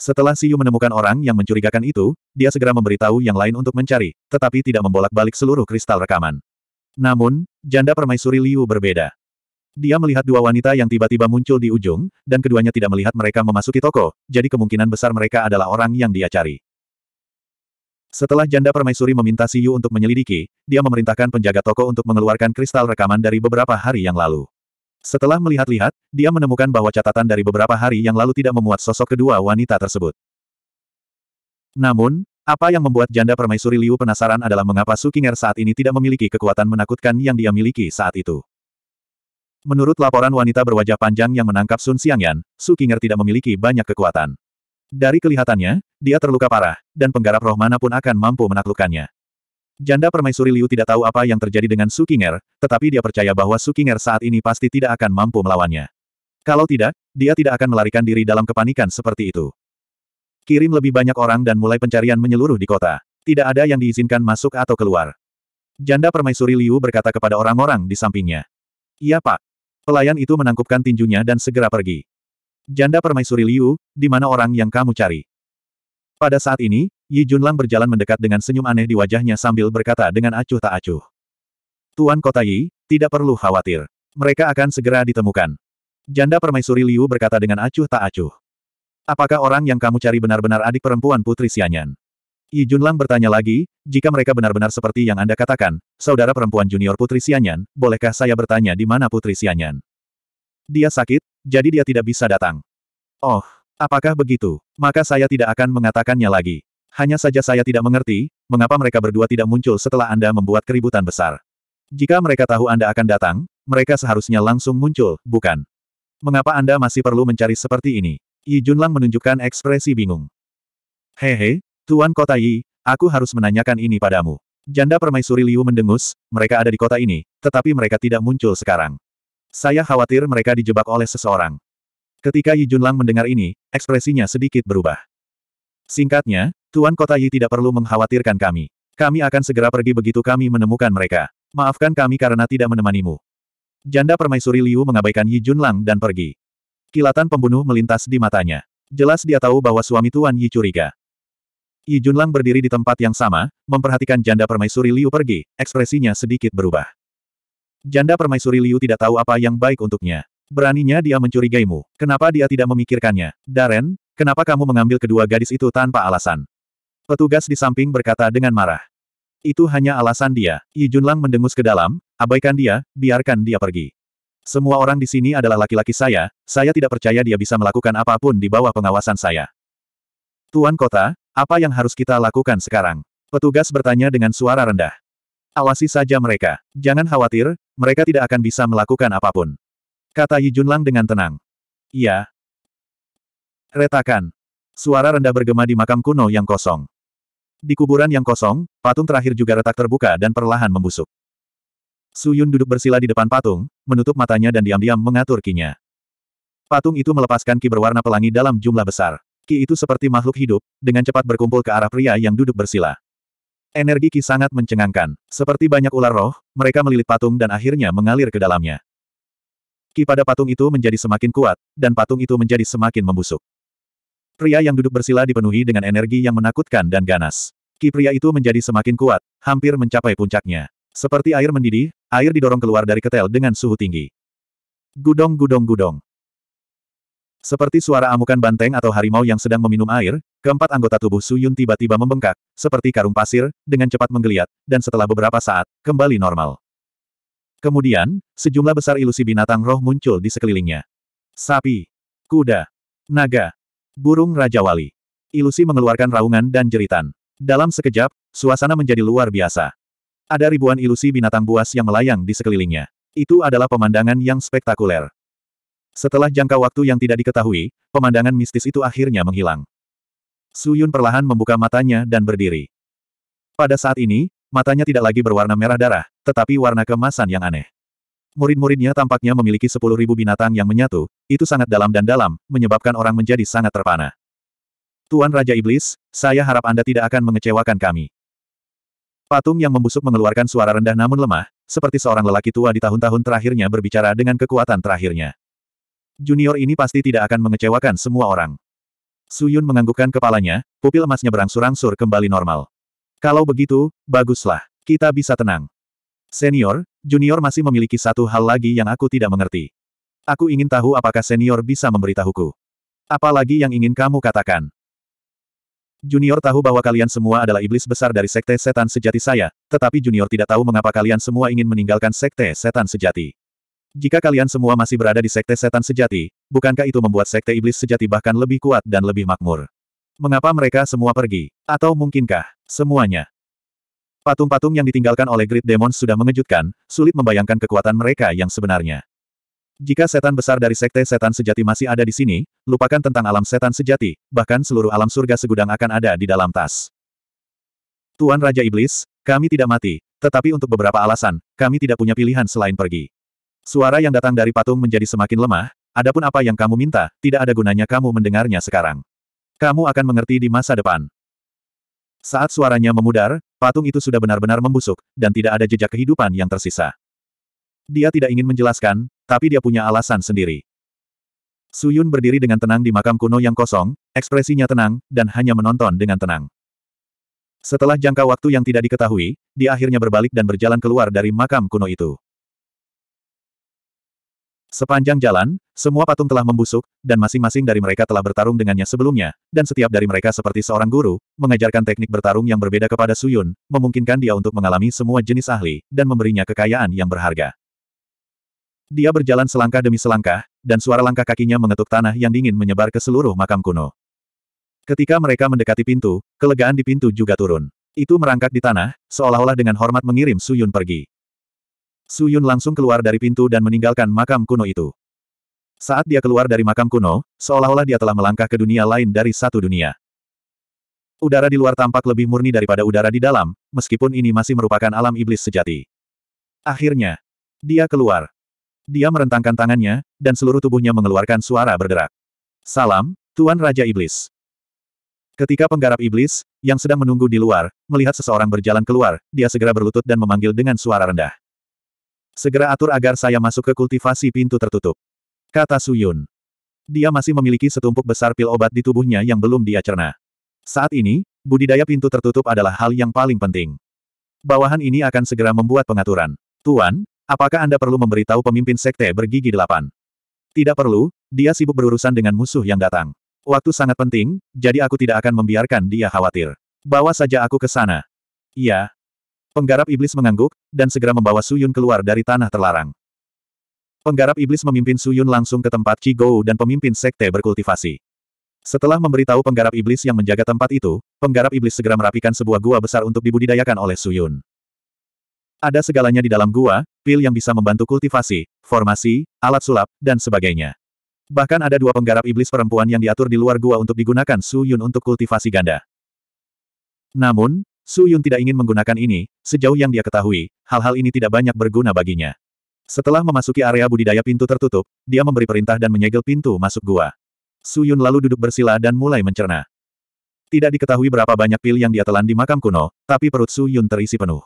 Setelah Siu menemukan orang yang mencurigakan itu, dia segera memberitahu yang lain untuk mencari, tetapi tidak membolak-balik seluruh kristal rekaman. Namun, janda permaisuri Liu berbeda. Dia melihat dua wanita yang tiba-tiba muncul di ujung, dan keduanya tidak melihat mereka memasuki toko, jadi kemungkinan besar mereka adalah orang yang dia cari. Setelah janda permaisuri meminta Siyu untuk menyelidiki, dia memerintahkan penjaga toko untuk mengeluarkan kristal rekaman dari beberapa hari yang lalu. Setelah melihat-lihat, dia menemukan bahwa catatan dari beberapa hari yang lalu tidak memuat sosok kedua wanita tersebut. Namun, apa yang membuat janda permaisuri Liu penasaran adalah mengapa Sukinger saat ini tidak memiliki kekuatan menakutkan yang dia miliki saat itu. Menurut laporan wanita berwajah panjang yang menangkap Sun Xiangyan, Sukinger tidak memiliki banyak kekuatan. Dari kelihatannya, dia terluka parah, dan penggarap roh manapun akan mampu menaklukkannya. Janda permaisuri Liu tidak tahu apa yang terjadi dengan Su Qinger, tetapi dia percaya bahwa Su Qinger saat ini pasti tidak akan mampu melawannya. Kalau tidak, dia tidak akan melarikan diri dalam kepanikan seperti itu. Kirim lebih banyak orang dan mulai pencarian menyeluruh di kota. Tidak ada yang diizinkan masuk atau keluar. Janda permaisuri Liu berkata kepada orang-orang di sampingnya. Iya pak. Pelayan itu menangkupkan tinjunya dan segera pergi. Janda permaisuri Liu, di mana orang yang kamu cari? Pada saat ini, Yi Junlang berjalan mendekat dengan senyum aneh di wajahnya sambil berkata dengan acuh tak acuh. Tuan Kota Yi, tidak perlu khawatir. Mereka akan segera ditemukan. Janda permaisuri Liu berkata dengan acuh tak acuh. Apakah orang yang kamu cari benar-benar adik perempuan Putri Sianyan? Yi Junlang bertanya lagi, jika mereka benar-benar seperti yang Anda katakan, saudara perempuan junior Putri Sianyan, bolehkah saya bertanya di mana Putri Sianyan? Dia sakit, jadi dia tidak bisa datang. Oh, apakah begitu? Maka saya tidak akan mengatakannya lagi. Hanya saja saya tidak mengerti, mengapa mereka berdua tidak muncul setelah Anda membuat keributan besar. Jika mereka tahu Anda akan datang, mereka seharusnya langsung muncul, bukan? Mengapa Anda masih perlu mencari seperti ini? Yi Junlang menunjukkan ekspresi bingung. Hehe, Tuan Kota Yi, aku harus menanyakan ini padamu. Janda permaisuri Liu mendengus, mereka ada di kota ini, tetapi mereka tidak muncul sekarang. Saya khawatir mereka dijebak oleh seseorang. Ketika Yi Junlang mendengar ini, ekspresinya sedikit berubah. Singkatnya, Tuan Kota Yi tidak perlu mengkhawatirkan kami. Kami akan segera pergi begitu kami menemukan mereka. Maafkan kami karena tidak menemanimu. Janda permaisuri Liu mengabaikan Yi Junlang dan pergi. Kilatan pembunuh melintas di matanya. Jelas dia tahu bahwa suami Tuan Yi curiga. Yi Junlang berdiri di tempat yang sama, memperhatikan janda permaisuri Liu pergi, ekspresinya sedikit berubah. Janda permaisuri Liu tidak tahu apa yang baik untuknya. Beraninya dia mencurigaimu. Kenapa dia tidak memikirkannya? Daren, Kenapa kamu mengambil kedua gadis itu tanpa alasan? Petugas di samping berkata dengan marah. Itu hanya alasan dia. Yi Junlang mendengus ke dalam, abaikan dia, biarkan dia pergi. Semua orang di sini adalah laki-laki saya, saya tidak percaya dia bisa melakukan apapun di bawah pengawasan saya. Tuan Kota, apa yang harus kita lakukan sekarang? Petugas bertanya dengan suara rendah. Awasi saja mereka. Jangan khawatir, mereka tidak akan bisa melakukan apapun. Kata Yi Junlang dengan tenang. Iya, Retakan. Suara rendah bergema di makam kuno yang kosong. Di kuburan yang kosong, patung terakhir juga retak terbuka dan perlahan membusuk. Suyun duduk bersila di depan patung, menutup matanya dan diam-diam mengatur kinya. Patung itu melepaskan ki berwarna pelangi dalam jumlah besar. Ki itu seperti makhluk hidup, dengan cepat berkumpul ke arah pria yang duduk bersila. Energi ki sangat mencengangkan. Seperti banyak ular roh, mereka melilit patung dan akhirnya mengalir ke dalamnya. Ki pada patung itu menjadi semakin kuat, dan patung itu menjadi semakin membusuk. Pria yang duduk bersila dipenuhi dengan energi yang menakutkan dan ganas. Ki pria itu menjadi semakin kuat, hampir mencapai puncaknya. Seperti air mendidih, air didorong keluar dari ketel dengan suhu tinggi. Gudong gudong gudong. Seperti suara amukan banteng atau harimau yang sedang meminum air, keempat anggota tubuh Suyun tiba-tiba membengkak, seperti karung pasir, dengan cepat menggeliat, dan setelah beberapa saat, kembali normal. Kemudian, sejumlah besar ilusi binatang roh muncul di sekelilingnya. Sapi, kuda, naga, Burung Raja Wali. Ilusi mengeluarkan raungan dan jeritan. Dalam sekejap, suasana menjadi luar biasa. Ada ribuan ilusi binatang buas yang melayang di sekelilingnya. Itu adalah pemandangan yang spektakuler. Setelah jangka waktu yang tidak diketahui, pemandangan mistis itu akhirnya menghilang. Suyun perlahan membuka matanya dan berdiri. Pada saat ini, matanya tidak lagi berwarna merah darah, tetapi warna kemasan yang aneh. Murid-muridnya tampaknya memiliki sepuluh ribu binatang yang menyatu, itu sangat dalam dan dalam, menyebabkan orang menjadi sangat terpana. Tuan Raja Iblis, saya harap Anda tidak akan mengecewakan kami. Patung yang membusuk mengeluarkan suara rendah namun lemah, seperti seorang lelaki tua di tahun-tahun terakhirnya berbicara dengan kekuatan terakhirnya. Junior ini pasti tidak akan mengecewakan semua orang. Suyun menganggukkan kepalanya, pupil emasnya berangsur-angsur kembali normal. Kalau begitu, baguslah. Kita bisa tenang. Senior, Junior masih memiliki satu hal lagi yang aku tidak mengerti. Aku ingin tahu apakah senior bisa memberitahuku. Apa lagi yang ingin kamu katakan. Junior tahu bahwa kalian semua adalah iblis besar dari sekte setan sejati saya, tetapi Junior tidak tahu mengapa kalian semua ingin meninggalkan sekte setan sejati. Jika kalian semua masih berada di sekte setan sejati, bukankah itu membuat sekte iblis sejati bahkan lebih kuat dan lebih makmur? Mengapa mereka semua pergi? Atau mungkinkah, semuanya? Patung-patung yang ditinggalkan oleh Great Demon sudah mengejutkan, sulit membayangkan kekuatan mereka yang sebenarnya. Jika setan besar dari sekte setan sejati masih ada di sini, lupakan tentang alam setan sejati, bahkan seluruh alam surga segudang akan ada di dalam tas. Tuan Raja Iblis, kami tidak mati, tetapi untuk beberapa alasan, kami tidak punya pilihan selain pergi. Suara yang datang dari patung menjadi semakin lemah, adapun apa yang kamu minta, tidak ada gunanya kamu mendengarnya sekarang. Kamu akan mengerti di masa depan. Saat suaranya memudar, patung itu sudah benar-benar membusuk, dan tidak ada jejak kehidupan yang tersisa. Dia tidak ingin menjelaskan, tapi dia punya alasan sendiri. Suyun berdiri dengan tenang di makam kuno yang kosong, ekspresinya tenang, dan hanya menonton dengan tenang. Setelah jangka waktu yang tidak diketahui, dia akhirnya berbalik dan berjalan keluar dari makam kuno itu. Sepanjang jalan, semua patung telah membusuk, dan masing-masing dari mereka telah bertarung dengannya sebelumnya, dan setiap dari mereka seperti seorang guru, mengajarkan teknik bertarung yang berbeda kepada Suyun, memungkinkan dia untuk mengalami semua jenis ahli, dan memberinya kekayaan yang berharga. Dia berjalan selangkah demi selangkah, dan suara langkah kakinya mengetuk tanah yang dingin menyebar ke seluruh makam kuno. Ketika mereka mendekati pintu, kelegaan di pintu juga turun. Itu merangkak di tanah, seolah-olah dengan hormat mengirim Suyun pergi. Su Yun langsung keluar dari pintu dan meninggalkan makam kuno itu. Saat dia keluar dari makam kuno, seolah-olah dia telah melangkah ke dunia lain dari satu dunia. Udara di luar tampak lebih murni daripada udara di dalam, meskipun ini masih merupakan alam iblis sejati. Akhirnya, dia keluar. Dia merentangkan tangannya, dan seluruh tubuhnya mengeluarkan suara berderak. Salam, Tuan Raja Iblis. Ketika penggarap iblis, yang sedang menunggu di luar, melihat seseorang berjalan keluar, dia segera berlutut dan memanggil dengan suara rendah. Segera atur agar saya masuk ke kultivasi pintu tertutup. Kata Suyun. Dia masih memiliki setumpuk besar pil obat di tubuhnya yang belum dia cerna. Saat ini, budidaya pintu tertutup adalah hal yang paling penting. Bawahan ini akan segera membuat pengaturan. Tuan, apakah Anda perlu memberitahu pemimpin sekte bergigi delapan? Tidak perlu, dia sibuk berurusan dengan musuh yang datang. Waktu sangat penting, jadi aku tidak akan membiarkan dia khawatir. Bawa saja aku ke sana. Iya, Penggarap iblis mengangguk, dan segera membawa Suyun keluar dari tanah terlarang. Penggarap iblis memimpin Suyun langsung ke tempat Qigou dan pemimpin sekte berkultivasi. Setelah memberitahu penggarap iblis yang menjaga tempat itu, penggarap iblis segera merapikan sebuah gua besar untuk dibudidayakan oleh Suyun. Ada segalanya di dalam gua, pil yang bisa membantu kultivasi, formasi, alat sulap, dan sebagainya. Bahkan ada dua penggarap iblis perempuan yang diatur di luar gua untuk digunakan Suyun untuk kultivasi ganda. Namun, Su Yun tidak ingin menggunakan ini, sejauh yang dia ketahui, hal-hal ini tidak banyak berguna baginya. Setelah memasuki area budidaya pintu tertutup, dia memberi perintah dan menyegel pintu masuk gua. Su Yun lalu duduk bersila dan mulai mencerna. Tidak diketahui berapa banyak pil yang dia telan di makam kuno, tapi perut Su Yun terisi penuh.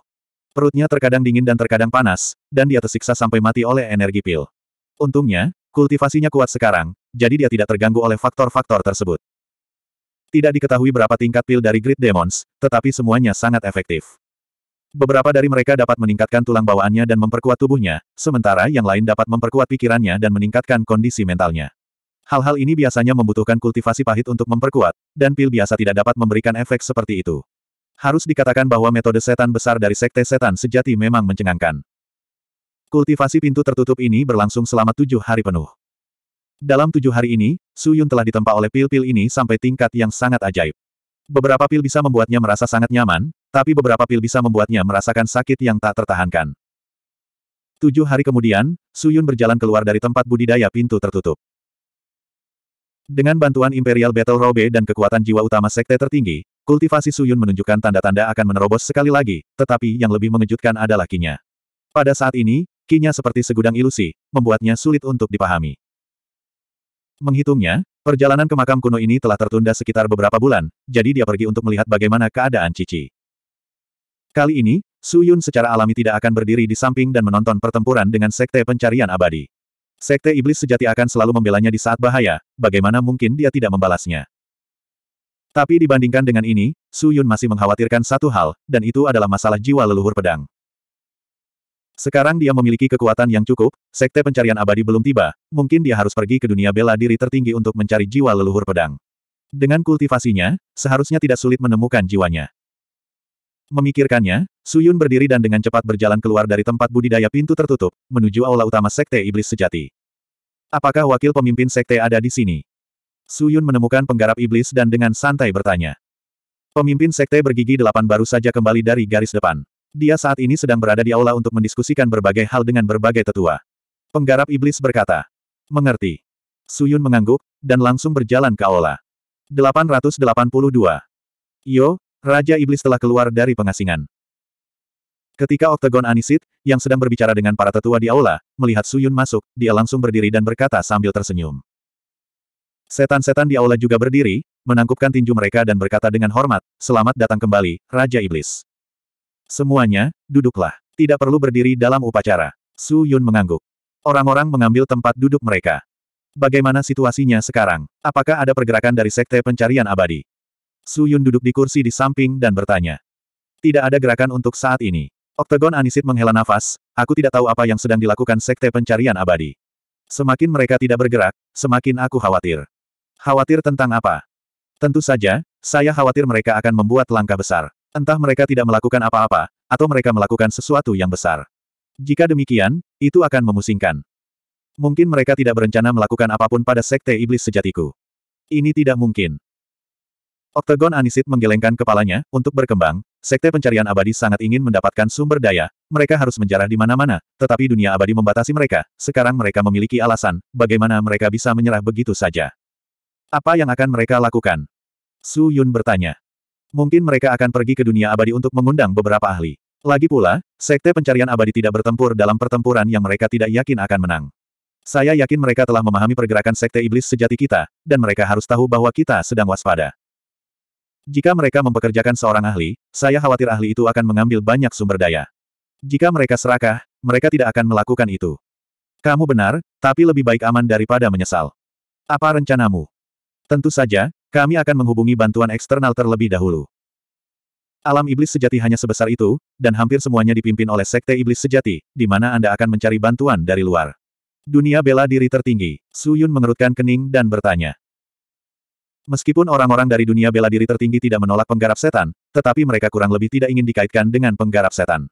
Perutnya terkadang dingin dan terkadang panas, dan dia tersiksa sampai mati oleh energi pil. Untungnya, kultivasinya kuat sekarang, jadi dia tidak terganggu oleh faktor-faktor tersebut. Tidak diketahui berapa tingkat pil dari Great Demons, tetapi semuanya sangat efektif. Beberapa dari mereka dapat meningkatkan tulang bawaannya dan memperkuat tubuhnya, sementara yang lain dapat memperkuat pikirannya dan meningkatkan kondisi mentalnya. Hal-hal ini biasanya membutuhkan kultivasi pahit untuk memperkuat, dan pil biasa tidak dapat memberikan efek seperti itu. Harus dikatakan bahwa metode setan besar dari sekte setan sejati memang mencengangkan. Kultivasi pintu tertutup ini berlangsung selama tujuh hari penuh. Dalam tujuh hari ini, Su Yun telah ditempa oleh pil-pil ini sampai tingkat yang sangat ajaib. Beberapa pil bisa membuatnya merasa sangat nyaman, tapi beberapa pil bisa membuatnya merasakan sakit yang tak tertahankan. Tujuh hari kemudian, Su Yun berjalan keluar dari tempat budidaya pintu tertutup. Dengan bantuan Imperial Battle Robe dan kekuatan jiwa utama sekte tertinggi, kultivasi Su Yun menunjukkan tanda-tanda akan menerobos sekali lagi, tetapi yang lebih mengejutkan adalah kinya. Pada saat ini, kinya seperti segudang ilusi, membuatnya sulit untuk dipahami. Menghitungnya, perjalanan ke makam kuno ini telah tertunda sekitar beberapa bulan, jadi dia pergi untuk melihat bagaimana keadaan Cici. Kali ini, Su Yun secara alami tidak akan berdiri di samping dan menonton pertempuran dengan Sekte Pencarian Abadi. Sekte Iblis sejati akan selalu membelanya di saat bahaya, bagaimana mungkin dia tidak membalasnya. Tapi dibandingkan dengan ini, Su Yun masih mengkhawatirkan satu hal, dan itu adalah masalah jiwa leluhur pedang. Sekarang dia memiliki kekuatan yang cukup, sekte pencarian abadi belum tiba, mungkin dia harus pergi ke dunia bela diri tertinggi untuk mencari jiwa leluhur pedang. Dengan kultivasinya, seharusnya tidak sulit menemukan jiwanya. Memikirkannya, Suyun berdiri dan dengan cepat berjalan keluar dari tempat budidaya pintu tertutup, menuju aula utama sekte iblis sejati. Apakah wakil pemimpin sekte ada di sini? Suyun menemukan penggarap iblis dan dengan santai bertanya. Pemimpin sekte bergigi delapan baru saja kembali dari garis depan. Dia saat ini sedang berada di aula untuk mendiskusikan berbagai hal dengan berbagai tetua. Penggarap iblis berkata. Mengerti. Suyun mengangguk, dan langsung berjalan ke aula. 882. Yo, Raja Iblis telah keluar dari pengasingan. Ketika Oktagon Anisit, yang sedang berbicara dengan para tetua di aula, melihat Suyun masuk, dia langsung berdiri dan berkata sambil tersenyum. Setan-setan di aula juga berdiri, menangkupkan tinju mereka dan berkata dengan hormat, selamat datang kembali, Raja Iblis. Semuanya, duduklah. Tidak perlu berdiri dalam upacara. Su Yun mengangguk. Orang-orang mengambil tempat duduk mereka. Bagaimana situasinya sekarang? Apakah ada pergerakan dari Sekte Pencarian Abadi? Su Yun duduk di kursi di samping dan bertanya. Tidak ada gerakan untuk saat ini. Oktagon Anisit menghela nafas, aku tidak tahu apa yang sedang dilakukan Sekte Pencarian Abadi. Semakin mereka tidak bergerak, semakin aku khawatir. Khawatir tentang apa? Tentu saja, saya khawatir mereka akan membuat langkah besar. Entah mereka tidak melakukan apa-apa, atau mereka melakukan sesuatu yang besar. Jika demikian, itu akan memusingkan. Mungkin mereka tidak berencana melakukan apapun pada sekte iblis sejatiku. Ini tidak mungkin. Oktagon Anisit menggelengkan kepalanya, untuk berkembang, sekte pencarian abadi sangat ingin mendapatkan sumber daya, mereka harus menjarah di mana-mana, tetapi dunia abadi membatasi mereka, sekarang mereka memiliki alasan, bagaimana mereka bisa menyerah begitu saja. Apa yang akan mereka lakukan? Su Yun bertanya. Mungkin mereka akan pergi ke dunia abadi untuk mengundang beberapa ahli. Lagi pula, sekte pencarian abadi tidak bertempur dalam pertempuran yang mereka tidak yakin akan menang. Saya yakin mereka telah memahami pergerakan sekte iblis sejati kita, dan mereka harus tahu bahwa kita sedang waspada. Jika mereka mempekerjakan seorang ahli, saya khawatir ahli itu akan mengambil banyak sumber daya. Jika mereka serakah, mereka tidak akan melakukan itu. Kamu benar, tapi lebih baik aman daripada menyesal. Apa rencanamu? Tentu saja, kami akan menghubungi bantuan eksternal terlebih dahulu. Alam iblis sejati hanya sebesar itu, dan hampir semuanya dipimpin oleh sekte iblis sejati, di mana Anda akan mencari bantuan dari luar. Dunia bela diri tertinggi, Su Yun mengerutkan kening dan bertanya. Meskipun orang-orang dari dunia bela diri tertinggi tidak menolak penggarap setan, tetapi mereka kurang lebih tidak ingin dikaitkan dengan penggarap setan.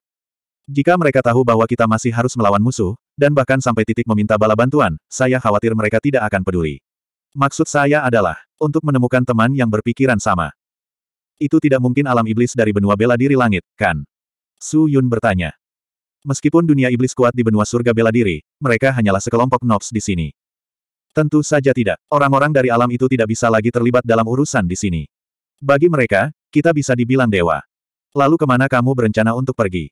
Jika mereka tahu bahwa kita masih harus melawan musuh, dan bahkan sampai titik meminta bala bantuan, saya khawatir mereka tidak akan peduli. Maksud saya adalah, untuk menemukan teman yang berpikiran sama. Itu tidak mungkin alam iblis dari benua bela diri langit, kan? Su Yun bertanya. Meskipun dunia iblis kuat di benua surga bela diri, mereka hanyalah sekelompok nobs di sini. Tentu saja tidak, orang-orang dari alam itu tidak bisa lagi terlibat dalam urusan di sini. Bagi mereka, kita bisa dibilang dewa. Lalu kemana kamu berencana untuk pergi?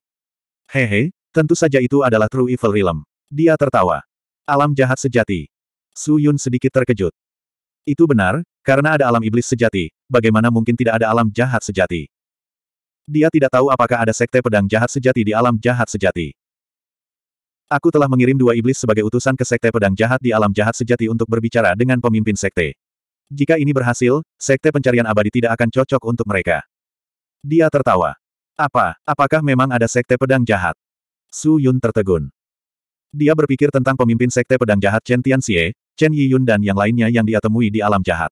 Hehe, tentu saja itu adalah true evil realm. Dia tertawa. Alam jahat sejati. Su Yun sedikit terkejut. Itu benar, karena ada alam iblis sejati, bagaimana mungkin tidak ada alam jahat sejati? Dia tidak tahu apakah ada sekte pedang jahat sejati di alam jahat sejati. Aku telah mengirim dua iblis sebagai utusan ke sekte pedang jahat di alam jahat sejati untuk berbicara dengan pemimpin sekte. Jika ini berhasil, sekte pencarian abadi tidak akan cocok untuk mereka. Dia tertawa. Apa, apakah memang ada sekte pedang jahat? Su Yun tertegun. Dia berpikir tentang pemimpin sekte pedang jahat Chen Tianxie, Chen Yiyun dan yang lainnya yang dia temui di alam jahat.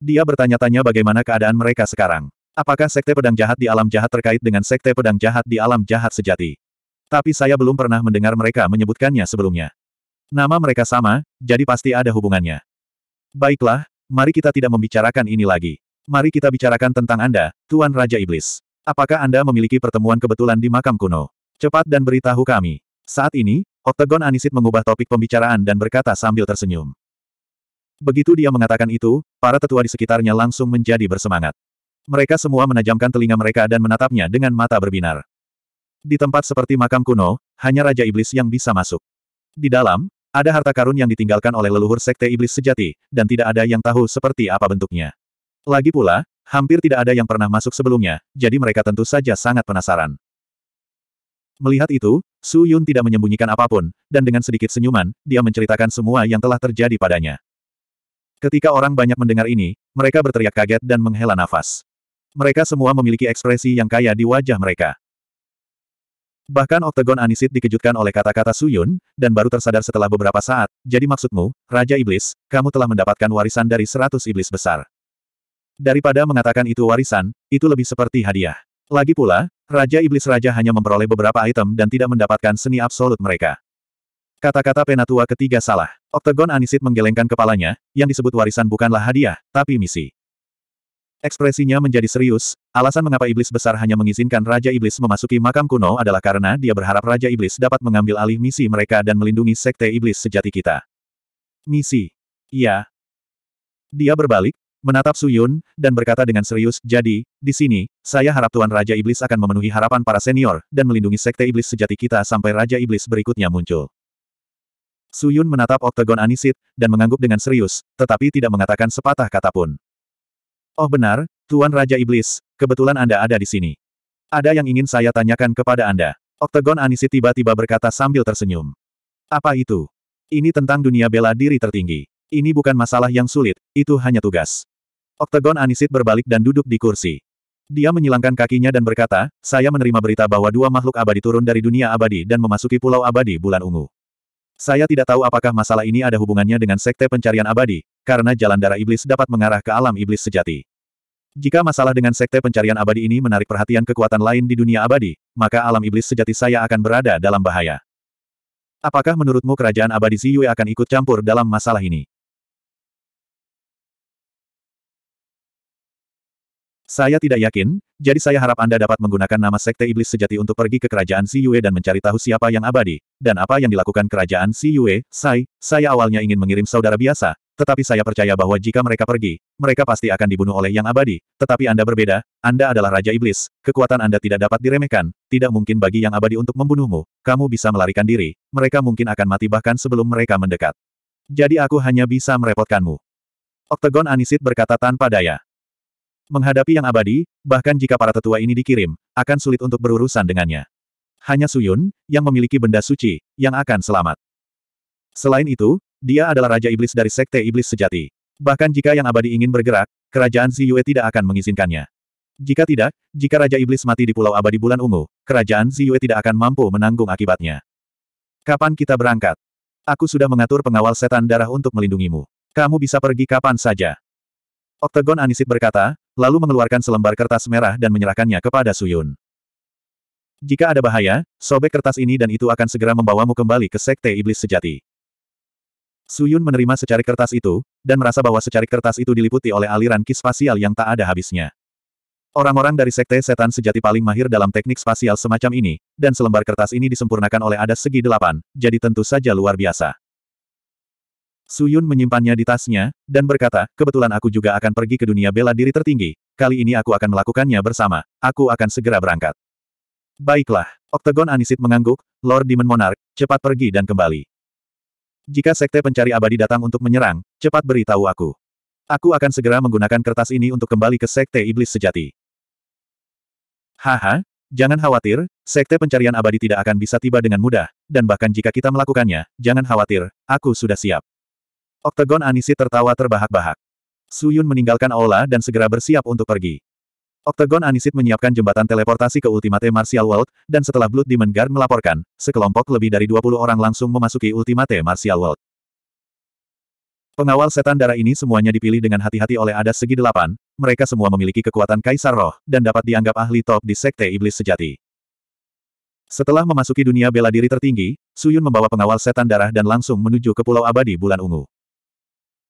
Dia bertanya-tanya bagaimana keadaan mereka sekarang. Apakah sekte pedang jahat di alam jahat terkait dengan sekte pedang jahat di alam jahat sejati? Tapi saya belum pernah mendengar mereka menyebutkannya sebelumnya. Nama mereka sama, jadi pasti ada hubungannya. Baiklah, mari kita tidak membicarakan ini lagi. Mari kita bicarakan tentang Anda, Tuan Raja Iblis. Apakah Anda memiliki pertemuan kebetulan di makam kuno? Cepat dan beritahu kami. Saat ini, Oktagon Anisit mengubah topik pembicaraan dan berkata sambil tersenyum. Begitu dia mengatakan itu, para tetua di sekitarnya langsung menjadi bersemangat. Mereka semua menajamkan telinga mereka dan menatapnya dengan mata berbinar. Di tempat seperti makam kuno, hanya Raja Iblis yang bisa masuk. Di dalam, ada harta karun yang ditinggalkan oleh leluhur Sekte Iblis sejati, dan tidak ada yang tahu seperti apa bentuknya. Lagi pula, hampir tidak ada yang pernah masuk sebelumnya, jadi mereka tentu saja sangat penasaran. Melihat itu, Su Yun tidak menyembunyikan apapun, dan dengan sedikit senyuman, dia menceritakan semua yang telah terjadi padanya. Ketika orang banyak mendengar ini, mereka berteriak kaget dan menghela nafas. Mereka semua memiliki ekspresi yang kaya di wajah mereka. Bahkan Oktagon Anisit dikejutkan oleh kata-kata Su Yun, dan baru tersadar setelah beberapa saat, jadi maksudmu, Raja Iblis, kamu telah mendapatkan warisan dari seratus iblis besar. Daripada mengatakan itu warisan, itu lebih seperti hadiah. Lagi pula, Raja Iblis Raja hanya memperoleh beberapa item dan tidak mendapatkan seni absolut mereka. Kata-kata penatua ketiga salah. Oktagon Anisit menggelengkan kepalanya, yang disebut warisan bukanlah hadiah, tapi misi. Ekspresinya menjadi serius, alasan mengapa iblis besar hanya mengizinkan Raja Iblis memasuki makam kuno adalah karena dia berharap Raja Iblis dapat mengambil alih misi mereka dan melindungi sekte iblis sejati kita. Misi. Iya. Dia berbalik, menatap Suyun, dan berkata dengan serius, jadi, di sini, saya harap Tuan Raja Iblis akan memenuhi harapan para senior, dan melindungi Sekte Iblis sejati kita sampai Raja Iblis berikutnya muncul. Suyun menatap Oktagon Anisit, dan mengangguk dengan serius, tetapi tidak mengatakan sepatah kata pun. Oh benar, Tuan Raja Iblis, kebetulan Anda ada di sini. Ada yang ingin saya tanyakan kepada Anda. Oktagon Anisit tiba-tiba berkata sambil tersenyum. Apa itu? Ini tentang dunia bela diri tertinggi. Ini bukan masalah yang sulit, itu hanya tugas. Oktagon Anisit berbalik dan duduk di kursi. Dia menyilangkan kakinya dan berkata, saya menerima berita bahwa dua makhluk abadi turun dari dunia abadi dan memasuki pulau abadi bulan ungu. Saya tidak tahu apakah masalah ini ada hubungannya dengan sekte pencarian abadi, karena jalan darah iblis dapat mengarah ke alam iblis sejati. Jika masalah dengan sekte pencarian abadi ini menarik perhatian kekuatan lain di dunia abadi, maka alam iblis sejati saya akan berada dalam bahaya. Apakah menurutmu kerajaan abadi Ziyue akan ikut campur dalam masalah ini? Saya tidak yakin, jadi saya harap Anda dapat menggunakan nama Sekte Iblis Sejati untuk pergi ke kerajaan Si Yue dan mencari tahu siapa yang abadi, dan apa yang dilakukan kerajaan Si Yue, Sai, saya awalnya ingin mengirim saudara biasa, tetapi saya percaya bahwa jika mereka pergi, mereka pasti akan dibunuh oleh yang abadi, tetapi Anda berbeda, Anda adalah Raja Iblis, kekuatan Anda tidak dapat diremehkan, tidak mungkin bagi yang abadi untuk membunuhmu, kamu bisa melarikan diri, mereka mungkin akan mati bahkan sebelum mereka mendekat. Jadi aku hanya bisa merepotkanmu. Oktagon Anisit berkata tanpa daya. Menghadapi yang abadi, bahkan jika para tetua ini dikirim, akan sulit untuk berurusan dengannya. Hanya Suyun, yang memiliki benda suci, yang akan selamat. Selain itu, dia adalah Raja Iblis dari Sekte Iblis Sejati. Bahkan jika yang abadi ingin bergerak, kerajaan Ziyue tidak akan mengizinkannya. Jika tidak, jika Raja Iblis mati di Pulau Abadi Bulan Ungu, kerajaan Ziyue tidak akan mampu menanggung akibatnya. Kapan kita berangkat? Aku sudah mengatur pengawal setan darah untuk melindungimu. Kamu bisa pergi kapan saja. Oktagon Anisit berkata, lalu mengeluarkan selembar kertas merah dan menyerahkannya kepada Suyun. Jika ada bahaya, sobek kertas ini dan itu akan segera membawamu kembali ke Sekte Iblis Sejati. Suyun menerima secarik kertas itu, dan merasa bahwa secarik kertas itu diliputi oleh aliran ki spasial yang tak ada habisnya. Orang-orang dari Sekte Setan Sejati paling mahir dalam teknik spasial semacam ini, dan selembar kertas ini disempurnakan oleh adas segi delapan, jadi tentu saja luar biasa. Suyun menyimpannya di tasnya, dan berkata, kebetulan aku juga akan pergi ke dunia bela diri tertinggi. Kali ini aku akan melakukannya bersama. Aku akan segera berangkat. Baiklah. Oktagon Anisit mengangguk, Lord Demon Monarch, cepat pergi dan kembali. Jika Sekte Pencari Abadi datang untuk menyerang, cepat beritahu aku. Aku akan segera menggunakan kertas ini untuk kembali ke Sekte Iblis Sejati. Haha, Jangan khawatir, sekte pencarian abadi tidak akan bisa tiba dengan mudah, dan bahkan jika kita melakukannya, jangan khawatir, aku sudah siap. Oktagon Anisi tertawa terbahak-bahak. Suyun meninggalkan aula dan segera bersiap untuk pergi. Oktagon Anisit menyiapkan jembatan teleportasi ke Ultimate Martial World, dan setelah Blood Demon Guard melaporkan, sekelompok lebih dari 20 orang langsung memasuki Ultimate Martial World. Pengawal setan darah ini semuanya dipilih dengan hati-hati oleh adat segi delapan, mereka semua memiliki kekuatan kaisar roh, dan dapat dianggap ahli top di sekte iblis sejati. Setelah memasuki dunia bela diri tertinggi, Suyun membawa pengawal setan darah dan langsung menuju ke Pulau Abadi Bulan Ungu.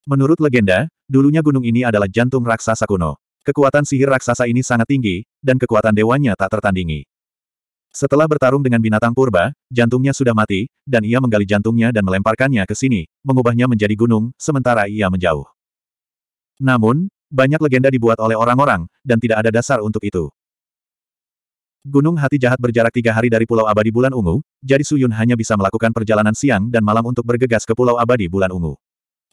Menurut legenda, dulunya gunung ini adalah jantung raksasa kuno. Kekuatan sihir raksasa ini sangat tinggi, dan kekuatan dewanya tak tertandingi. Setelah bertarung dengan binatang purba, jantungnya sudah mati, dan ia menggali jantungnya dan melemparkannya ke sini, mengubahnya menjadi gunung, sementara ia menjauh. Namun, banyak legenda dibuat oleh orang-orang, dan tidak ada dasar untuk itu. Gunung Hati Jahat berjarak tiga hari dari Pulau Abadi Bulan Ungu, jadi Suyun hanya bisa melakukan perjalanan siang dan malam untuk bergegas ke Pulau Abadi Bulan Ungu.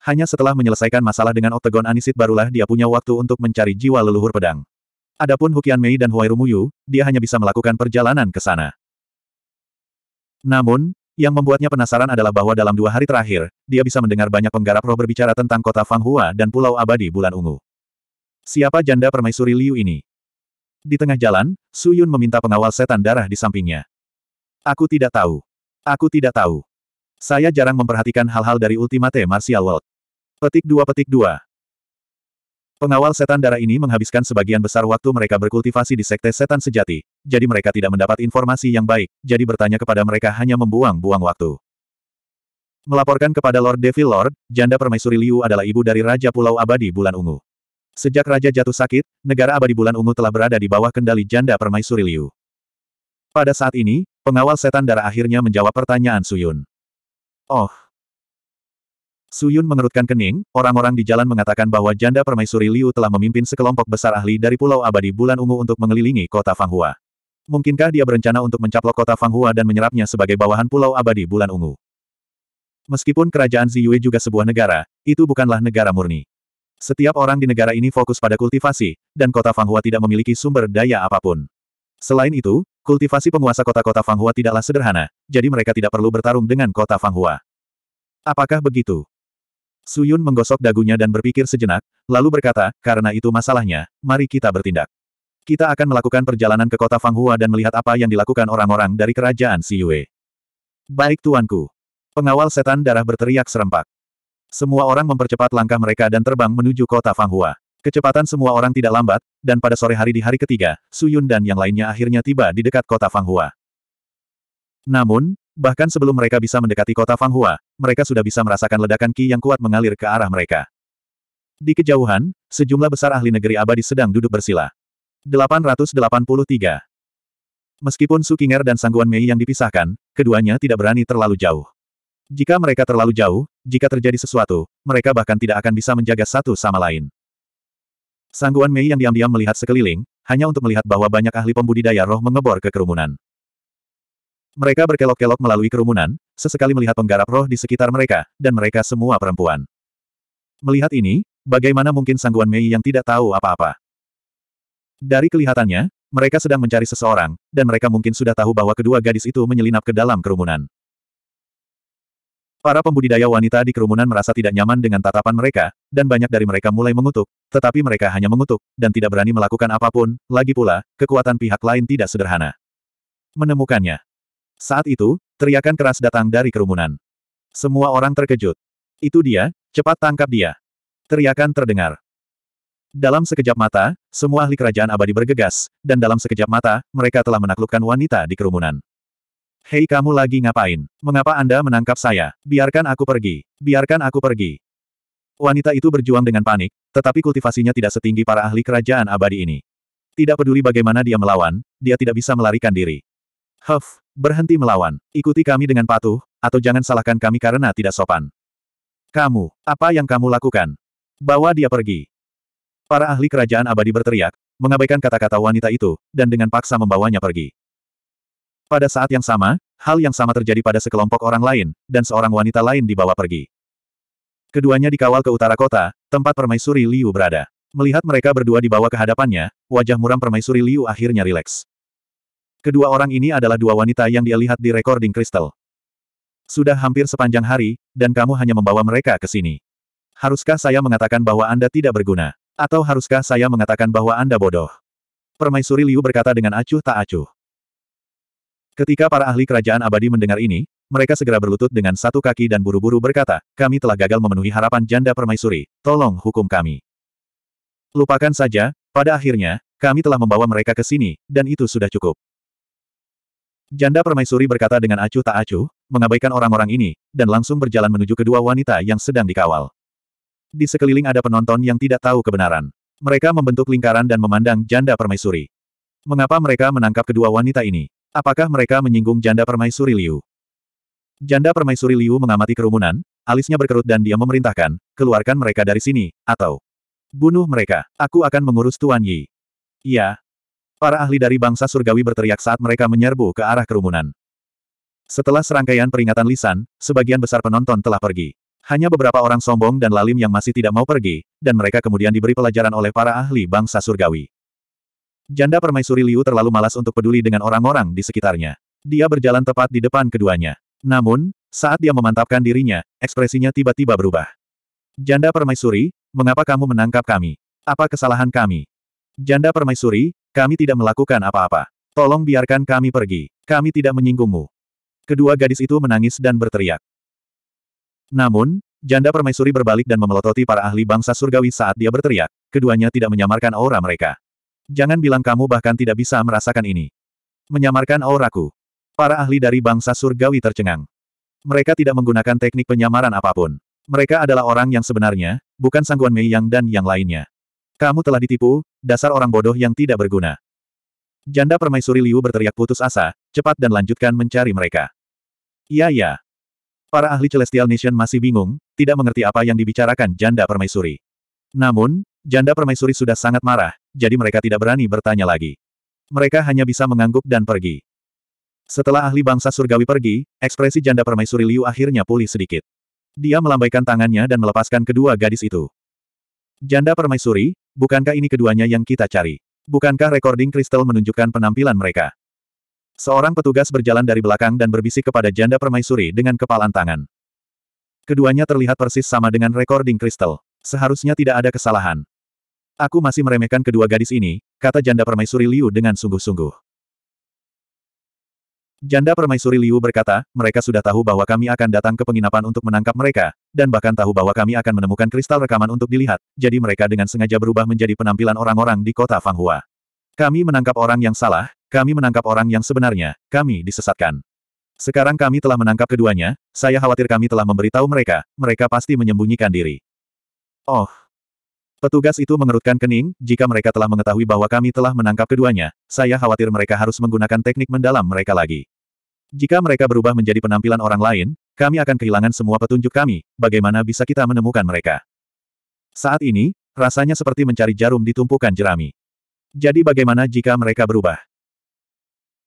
Hanya setelah menyelesaikan masalah dengan oktagon Anisit barulah dia punya waktu untuk mencari jiwa leluhur pedang. Adapun Hukian Mei dan Huai Rumuyu, dia hanya bisa melakukan perjalanan ke sana. Namun, yang membuatnya penasaran adalah bahwa dalam dua hari terakhir, dia bisa mendengar banyak penggarap roh berbicara tentang kota Fanghua dan Pulau Abadi Bulan Ungu. Siapa janda permaisuri Liu ini? Di tengah jalan, Su Yun meminta pengawal setan darah di sampingnya. Aku tidak tahu. Aku tidak tahu. Saya jarang memperhatikan hal-hal dari Ultimate Martial World. Petik dua petik dua. Pengawal setan darah ini menghabiskan sebagian besar waktu mereka berkultivasi di sekte setan sejati, jadi mereka tidak mendapat informasi yang baik, jadi bertanya kepada mereka hanya membuang-buang waktu. Melaporkan kepada Lord Devil Lord, janda permaisuri Liu adalah ibu dari Raja Pulau Abadi Bulan Ungu. Sejak Raja jatuh sakit, negara Abadi Bulan Ungu telah berada di bawah kendali janda permaisuri Liu. Pada saat ini, pengawal setan darah akhirnya menjawab pertanyaan Suyun. Oh, Suyun mengerutkan kening, orang-orang di jalan mengatakan bahwa janda permaisuri Liu telah memimpin sekelompok besar ahli dari Pulau Abadi Bulan Ungu untuk mengelilingi kota Fanghua. Mungkinkah dia berencana untuk mencaplok kota Fanghua dan menyerapnya sebagai bawahan Pulau Abadi Bulan Ungu? Meskipun kerajaan Ziyue juga sebuah negara, itu bukanlah negara murni. Setiap orang di negara ini fokus pada kultivasi, dan kota Fanghua tidak memiliki sumber daya apapun. Selain itu, kultivasi penguasa kota-kota Fanghua tidaklah sederhana, jadi mereka tidak perlu bertarung dengan kota Fanghua. Apakah begitu? Suyun menggosok dagunya dan berpikir sejenak, lalu berkata, karena itu masalahnya, mari kita bertindak. Kita akan melakukan perjalanan ke kota Fanghua dan melihat apa yang dilakukan orang-orang dari kerajaan Si Yue." Baik tuanku. Pengawal setan darah berteriak serempak. Semua orang mempercepat langkah mereka dan terbang menuju kota Fanghua. Kecepatan semua orang tidak lambat, dan pada sore hari di hari ketiga, Suyun dan yang lainnya akhirnya tiba di dekat kota Fanghua. Namun, Bahkan sebelum mereka bisa mendekati kota Fanghua, mereka sudah bisa merasakan ledakan ki yang kuat mengalir ke arah mereka. Di kejauhan, sejumlah besar ahli negeri abadi sedang duduk bersila. 883 Meskipun Su Qing'er dan Sangguan Mei yang dipisahkan, keduanya tidak berani terlalu jauh. Jika mereka terlalu jauh, jika terjadi sesuatu, mereka bahkan tidak akan bisa menjaga satu sama lain. Sangguan Mei yang diam-diam melihat sekeliling, hanya untuk melihat bahwa banyak ahli pembudidaya roh mengebor ke kerumunan. Mereka berkelok-kelok melalui kerumunan, sesekali melihat penggarap roh di sekitar mereka, dan mereka semua perempuan. Melihat ini, bagaimana mungkin sangguan Mei yang tidak tahu apa-apa? Dari kelihatannya, mereka sedang mencari seseorang, dan mereka mungkin sudah tahu bahwa kedua gadis itu menyelinap ke dalam kerumunan. Para pembudidaya wanita di kerumunan merasa tidak nyaman dengan tatapan mereka, dan banyak dari mereka mulai mengutuk, tetapi mereka hanya mengutuk, dan tidak berani melakukan apapun, lagi pula, kekuatan pihak lain tidak sederhana. Menemukannya. Saat itu, teriakan keras datang dari kerumunan. Semua orang terkejut. Itu dia, cepat tangkap dia. Teriakan terdengar. Dalam sekejap mata, semua ahli kerajaan abadi bergegas, dan dalam sekejap mata, mereka telah menaklukkan wanita di kerumunan. Hei kamu lagi ngapain? Mengapa Anda menangkap saya? Biarkan aku pergi. Biarkan aku pergi. Wanita itu berjuang dengan panik, tetapi kultivasinya tidak setinggi para ahli kerajaan abadi ini. Tidak peduli bagaimana dia melawan, dia tidak bisa melarikan diri. Huff, Berhenti melawan. Ikuti kami dengan patuh, atau jangan salahkan kami karena tidak sopan. Kamu, apa yang kamu lakukan? Bawa dia pergi. Para ahli kerajaan abadi berteriak, mengabaikan kata-kata wanita itu, dan dengan paksa membawanya pergi. Pada saat yang sama, hal yang sama terjadi pada sekelompok orang lain, dan seorang wanita lain dibawa pergi. Keduanya dikawal ke utara kota, tempat permaisuri Liu berada. Melihat mereka berdua dibawa ke hadapannya, wajah muram permaisuri Liu akhirnya rileks. Kedua orang ini adalah dua wanita yang dia lihat di recording kristal. Sudah hampir sepanjang hari, dan kamu hanya membawa mereka ke sini. Haruskah saya mengatakan bahwa Anda tidak berguna? Atau haruskah saya mengatakan bahwa Anda bodoh? Permaisuri Liu berkata dengan acuh tak acuh. Ketika para ahli kerajaan abadi mendengar ini, mereka segera berlutut dengan satu kaki dan buru-buru berkata, kami telah gagal memenuhi harapan janda permaisuri, tolong hukum kami. Lupakan saja, pada akhirnya, kami telah membawa mereka ke sini, dan itu sudah cukup. Janda permaisuri berkata dengan acuh tak acuh, mengabaikan orang-orang ini, dan langsung berjalan menuju kedua wanita yang sedang dikawal. Di sekeliling ada penonton yang tidak tahu kebenaran. Mereka membentuk lingkaran dan memandang janda permaisuri. Mengapa mereka menangkap kedua wanita ini? Apakah mereka menyinggung janda permaisuri Liu? Janda permaisuri Liu mengamati kerumunan, alisnya berkerut dan dia memerintahkan, keluarkan mereka dari sini, atau bunuh mereka, aku akan mengurus Tuan Yi. Ya. Para ahli dari bangsa surgawi berteriak saat mereka menyerbu ke arah kerumunan. Setelah serangkaian peringatan lisan, sebagian besar penonton telah pergi. Hanya beberapa orang sombong dan lalim yang masih tidak mau pergi, dan mereka kemudian diberi pelajaran oleh para ahli bangsa surgawi. Janda permaisuri Liu terlalu malas untuk peduli dengan orang-orang di sekitarnya. Dia berjalan tepat di depan keduanya. Namun, saat dia memantapkan dirinya, ekspresinya tiba-tiba berubah. Janda permaisuri, mengapa kamu menangkap kami? Apa kesalahan kami? Janda permaisuri, kami tidak melakukan apa-apa. Tolong biarkan kami pergi. Kami tidak menyinggungmu. Kedua gadis itu menangis dan berteriak. Namun, janda permaisuri berbalik dan memelototi para ahli bangsa surgawi saat dia berteriak. Keduanya tidak menyamarkan aura mereka. Jangan bilang kamu bahkan tidak bisa merasakan ini. Menyamarkan auraku. Para ahli dari bangsa surgawi tercengang. Mereka tidak menggunakan teknik penyamaran apapun. Mereka adalah orang yang sebenarnya, bukan Sangguan Mei Yang dan yang lainnya. Kamu telah ditipu, dasar orang bodoh yang tidak berguna. Janda permaisuri Liu berteriak putus asa, cepat dan lanjutkan mencari mereka. Iya ya. Para ahli Celestial Nation masih bingung, tidak mengerti apa yang dibicarakan janda permaisuri. Namun, janda permaisuri sudah sangat marah, jadi mereka tidak berani bertanya lagi. Mereka hanya bisa mengangguk dan pergi. Setelah ahli bangsa surgawi pergi, ekspresi janda permaisuri Liu akhirnya pulih sedikit. Dia melambaikan tangannya dan melepaskan kedua gadis itu. Janda permaisuri, Bukankah ini keduanya yang kita cari? Bukankah recording kristal menunjukkan penampilan mereka? Seorang petugas berjalan dari belakang dan berbisik kepada janda permaisuri dengan kepalan tangan. Keduanya terlihat persis sama dengan recording kristal. Seharusnya tidak ada kesalahan. Aku masih meremehkan kedua gadis ini, kata janda permaisuri Liu dengan sungguh-sungguh. Janda permaisuri Liu berkata, mereka sudah tahu bahwa kami akan datang ke penginapan untuk menangkap mereka, dan bahkan tahu bahwa kami akan menemukan kristal rekaman untuk dilihat, jadi mereka dengan sengaja berubah menjadi penampilan orang-orang di kota Fanghua. Kami menangkap orang yang salah, kami menangkap orang yang sebenarnya, kami disesatkan. Sekarang kami telah menangkap keduanya, saya khawatir kami telah memberitahu mereka, mereka pasti menyembunyikan diri. Oh. Petugas itu mengerutkan kening, jika mereka telah mengetahui bahwa kami telah menangkap keduanya, saya khawatir mereka harus menggunakan teknik mendalam mereka lagi. Jika mereka berubah menjadi penampilan orang lain, kami akan kehilangan semua petunjuk kami, bagaimana bisa kita menemukan mereka? Saat ini, rasanya seperti mencari jarum di tumpukan jerami. Jadi bagaimana jika mereka berubah?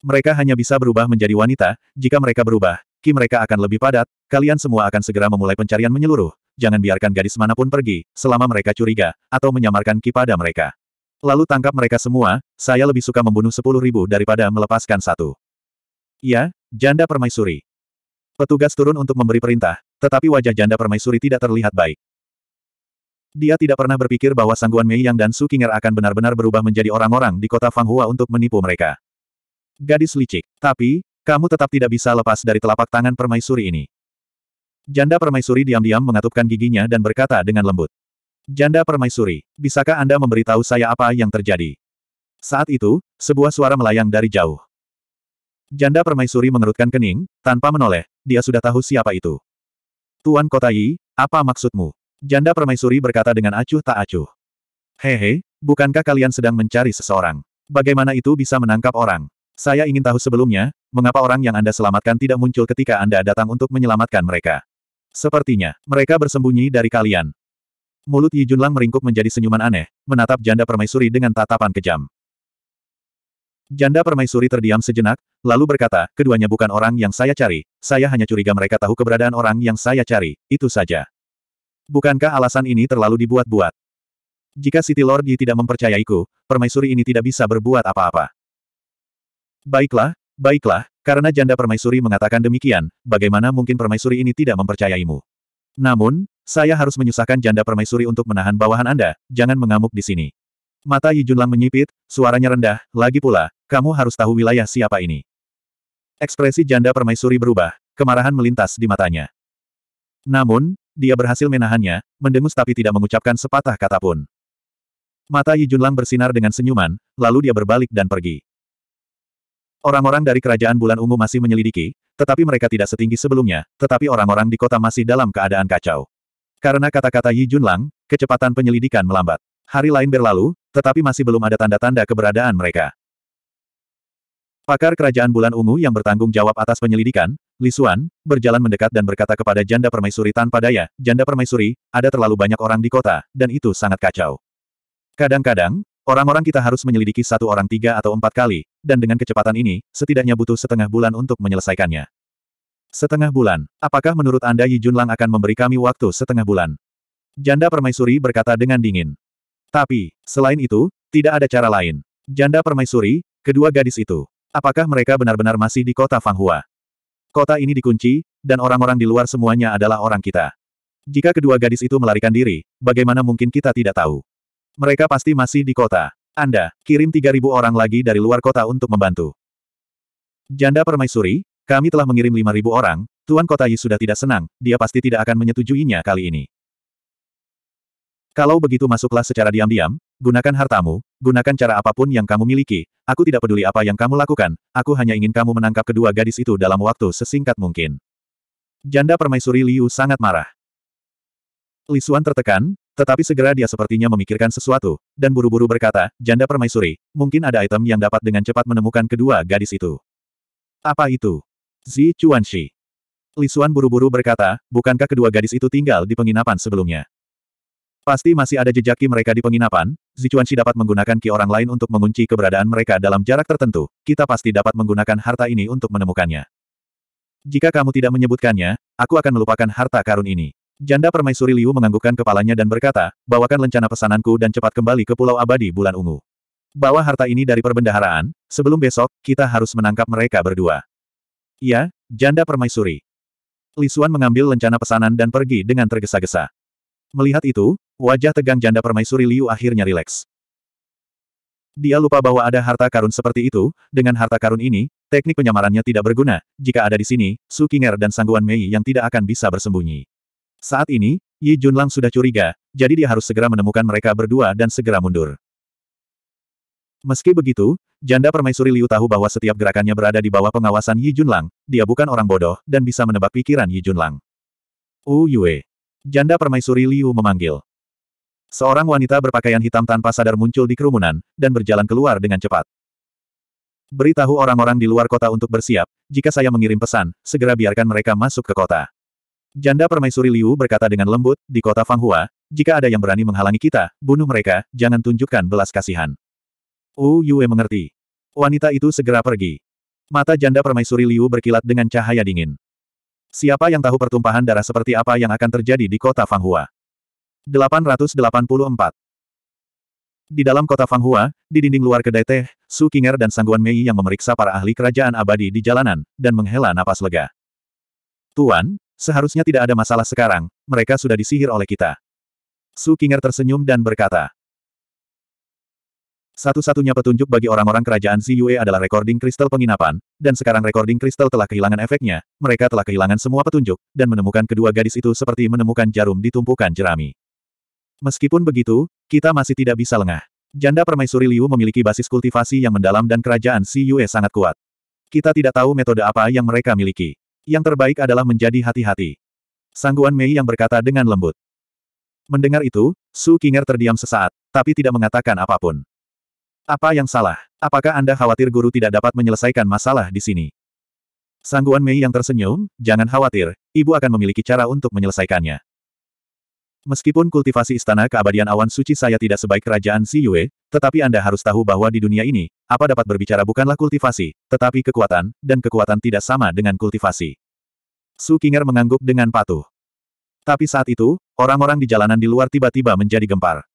Mereka hanya bisa berubah menjadi wanita, jika mereka berubah, ki mereka akan lebih padat, kalian semua akan segera memulai pencarian menyeluruh, jangan biarkan gadis manapun pergi, selama mereka curiga, atau menyamarkan ki pada mereka. Lalu tangkap mereka semua, saya lebih suka membunuh sepuluh ribu daripada melepaskan satu. Ya, janda permaisuri. Petugas turun untuk memberi perintah, tetapi wajah janda permaisuri tidak terlihat baik. Dia tidak pernah berpikir bahwa Sangguan Mei Yang dan Su Qinger akan benar-benar berubah menjadi orang-orang di kota Fanghua untuk menipu mereka. Gadis licik, tapi, kamu tetap tidak bisa lepas dari telapak tangan permaisuri ini. Janda permaisuri diam-diam mengatupkan giginya dan berkata dengan lembut. Janda permaisuri, bisakah Anda memberitahu saya apa yang terjadi? Saat itu, sebuah suara melayang dari jauh. Janda permaisuri mengerutkan kening, tanpa menoleh, dia sudah tahu siapa itu. Tuan Kota Yi, apa maksudmu? Janda permaisuri berkata dengan acuh tak acuh. Hehe, bukankah kalian sedang mencari seseorang? Bagaimana itu bisa menangkap orang? Saya ingin tahu sebelumnya, mengapa orang yang Anda selamatkan tidak muncul ketika Anda datang untuk menyelamatkan mereka. Sepertinya, mereka bersembunyi dari kalian. Mulut Yi Junlang meringkuk menjadi senyuman aneh, menatap janda permaisuri dengan tatapan kejam. Janda permaisuri terdiam sejenak, lalu berkata, keduanya bukan orang yang saya cari, saya hanya curiga mereka tahu keberadaan orang yang saya cari, itu saja. Bukankah alasan ini terlalu dibuat-buat? Jika City Lord Yi tidak mempercayaiku, permaisuri ini tidak bisa berbuat apa-apa. Baiklah, baiklah, karena janda permaisuri mengatakan demikian, bagaimana mungkin permaisuri ini tidak mempercayaimu? Namun, saya harus menyusahkan janda permaisuri untuk menahan bawahan Anda, jangan mengamuk di sini. Mata Yi Yijunlan menyipit, suaranya rendah, lagi pula, kamu harus tahu wilayah siapa ini. Ekspresi janda permaisuri berubah, kemarahan melintas di matanya. Namun, dia berhasil menahannya, mendengus tapi tidak mengucapkan sepatah kata pun. Mata Yi Yijunlang bersinar dengan senyuman, lalu dia berbalik dan pergi. Orang-orang dari kerajaan bulan ungu masih menyelidiki, tetapi mereka tidak setinggi sebelumnya, tetapi orang-orang di kota masih dalam keadaan kacau. Karena kata-kata Yi Junlang, kecepatan penyelidikan melambat. Hari lain berlalu, tetapi masih belum ada tanda-tanda keberadaan mereka. Pakar Kerajaan Bulan Ungu yang bertanggung jawab atas penyelidikan, Li Xuan, berjalan mendekat dan berkata kepada janda permaisuri tanpa daya, janda permaisuri, ada terlalu banyak orang di kota, dan itu sangat kacau. Kadang-kadang, orang-orang kita harus menyelidiki satu orang tiga atau empat kali, dan dengan kecepatan ini, setidaknya butuh setengah bulan untuk menyelesaikannya. Setengah bulan, apakah menurut Anda Yi Junlang akan memberi kami waktu setengah bulan? Janda permaisuri berkata dengan dingin. Tapi, selain itu, tidak ada cara lain. Janda permaisuri, kedua gadis itu. Apakah mereka benar-benar masih di kota Fanghua? Kota ini dikunci, dan orang-orang di luar semuanya adalah orang kita. Jika kedua gadis itu melarikan diri, bagaimana mungkin kita tidak tahu? Mereka pasti masih di kota. Anda, kirim 3.000 orang lagi dari luar kota untuk membantu. Janda permaisuri, kami telah mengirim 5.000 orang, Tuan Kota Yi sudah tidak senang, dia pasti tidak akan menyetujuinya kali ini. Kalau begitu masuklah secara diam-diam, gunakan hartamu, gunakan cara apapun yang kamu miliki, aku tidak peduli apa yang kamu lakukan, aku hanya ingin kamu menangkap kedua gadis itu dalam waktu sesingkat mungkin. Janda permaisuri Liu sangat marah. Li Lisuan tertekan, tetapi segera dia sepertinya memikirkan sesuatu, dan buru-buru berkata, Janda permaisuri, mungkin ada item yang dapat dengan cepat menemukan kedua gadis itu. Apa itu? Zi Li Lisuan buru-buru berkata, bukankah kedua gadis itu tinggal di penginapan sebelumnya? Pasti masih ada jejaki mereka di penginapan, Zichuanxi dapat menggunakan ki orang lain untuk mengunci keberadaan mereka dalam jarak tertentu, kita pasti dapat menggunakan harta ini untuk menemukannya. Jika kamu tidak menyebutkannya, aku akan melupakan harta karun ini. Janda permaisuri Liu menganggukkan kepalanya dan berkata, bawakan lencana pesananku dan cepat kembali ke Pulau Abadi Bulan Ungu. Bawa harta ini dari perbendaharaan, sebelum besok, kita harus menangkap mereka berdua. Ya, janda permaisuri. Lisuan mengambil lencana pesanan dan pergi dengan tergesa-gesa. Melihat itu, wajah tegang janda permaisuri Liu akhirnya rileks. Dia lupa bahwa ada harta karun seperti itu, dengan harta karun ini, teknik penyamarannya tidak berguna, jika ada di sini, Su Qinger dan Sangguan Mei yang tidak akan bisa bersembunyi. Saat ini, Yi Junlang sudah curiga, jadi dia harus segera menemukan mereka berdua dan segera mundur. Meski begitu, janda permaisuri Liu tahu bahwa setiap gerakannya berada di bawah pengawasan Yi Junlang, dia bukan orang bodoh, dan bisa menebak pikiran Yi Junlang. Uyue, Yue. Janda permaisuri Liu memanggil. Seorang wanita berpakaian hitam tanpa sadar muncul di kerumunan, dan berjalan keluar dengan cepat. Beritahu orang-orang di luar kota untuk bersiap, jika saya mengirim pesan, segera biarkan mereka masuk ke kota. Janda permaisuri Liu berkata dengan lembut, di kota Fanghua, jika ada yang berani menghalangi kita, bunuh mereka, jangan tunjukkan belas kasihan. Wu Yue mengerti. Wanita itu segera pergi. Mata janda permaisuri Liu berkilat dengan cahaya dingin. Siapa yang tahu pertumpahan darah seperti apa yang akan terjadi di kota Fanghua? 884 Di dalam kota Fanghua, di dinding luar kedai teh, Su King'er dan Sangguan Mei yang memeriksa para ahli kerajaan abadi di jalanan, dan menghela napas lega. Tuan, seharusnya tidak ada masalah sekarang, mereka sudah disihir oleh kita. Su King'er tersenyum dan berkata, satu-satunya petunjuk bagi orang-orang kerajaan Ziyue adalah recording kristal penginapan, dan sekarang recording kristal telah kehilangan efeknya, mereka telah kehilangan semua petunjuk, dan menemukan kedua gadis itu seperti menemukan jarum di tumpukan jerami. Meskipun begitu, kita masih tidak bisa lengah. Janda permaisuri Liu memiliki basis kultivasi yang mendalam dan kerajaan Ziyue sangat kuat. Kita tidak tahu metode apa yang mereka miliki. Yang terbaik adalah menjadi hati-hati. Sangguan Mei yang berkata dengan lembut. Mendengar itu, Su Qinger terdiam sesaat, tapi tidak mengatakan apapun. Apa yang salah? Apakah Anda khawatir guru tidak dapat menyelesaikan masalah di sini? Sangguan Mei yang tersenyum, jangan khawatir, ibu akan memiliki cara untuk menyelesaikannya. Meskipun kultivasi istana keabadian awan suci saya tidak sebaik kerajaan Si Yue, tetapi Anda harus tahu bahwa di dunia ini, apa dapat berbicara bukanlah kultivasi, tetapi kekuatan, dan kekuatan tidak sama dengan kultivasi. Su Qing'er mengangguk dengan patuh. Tapi saat itu, orang-orang di jalanan di luar tiba-tiba menjadi gempar.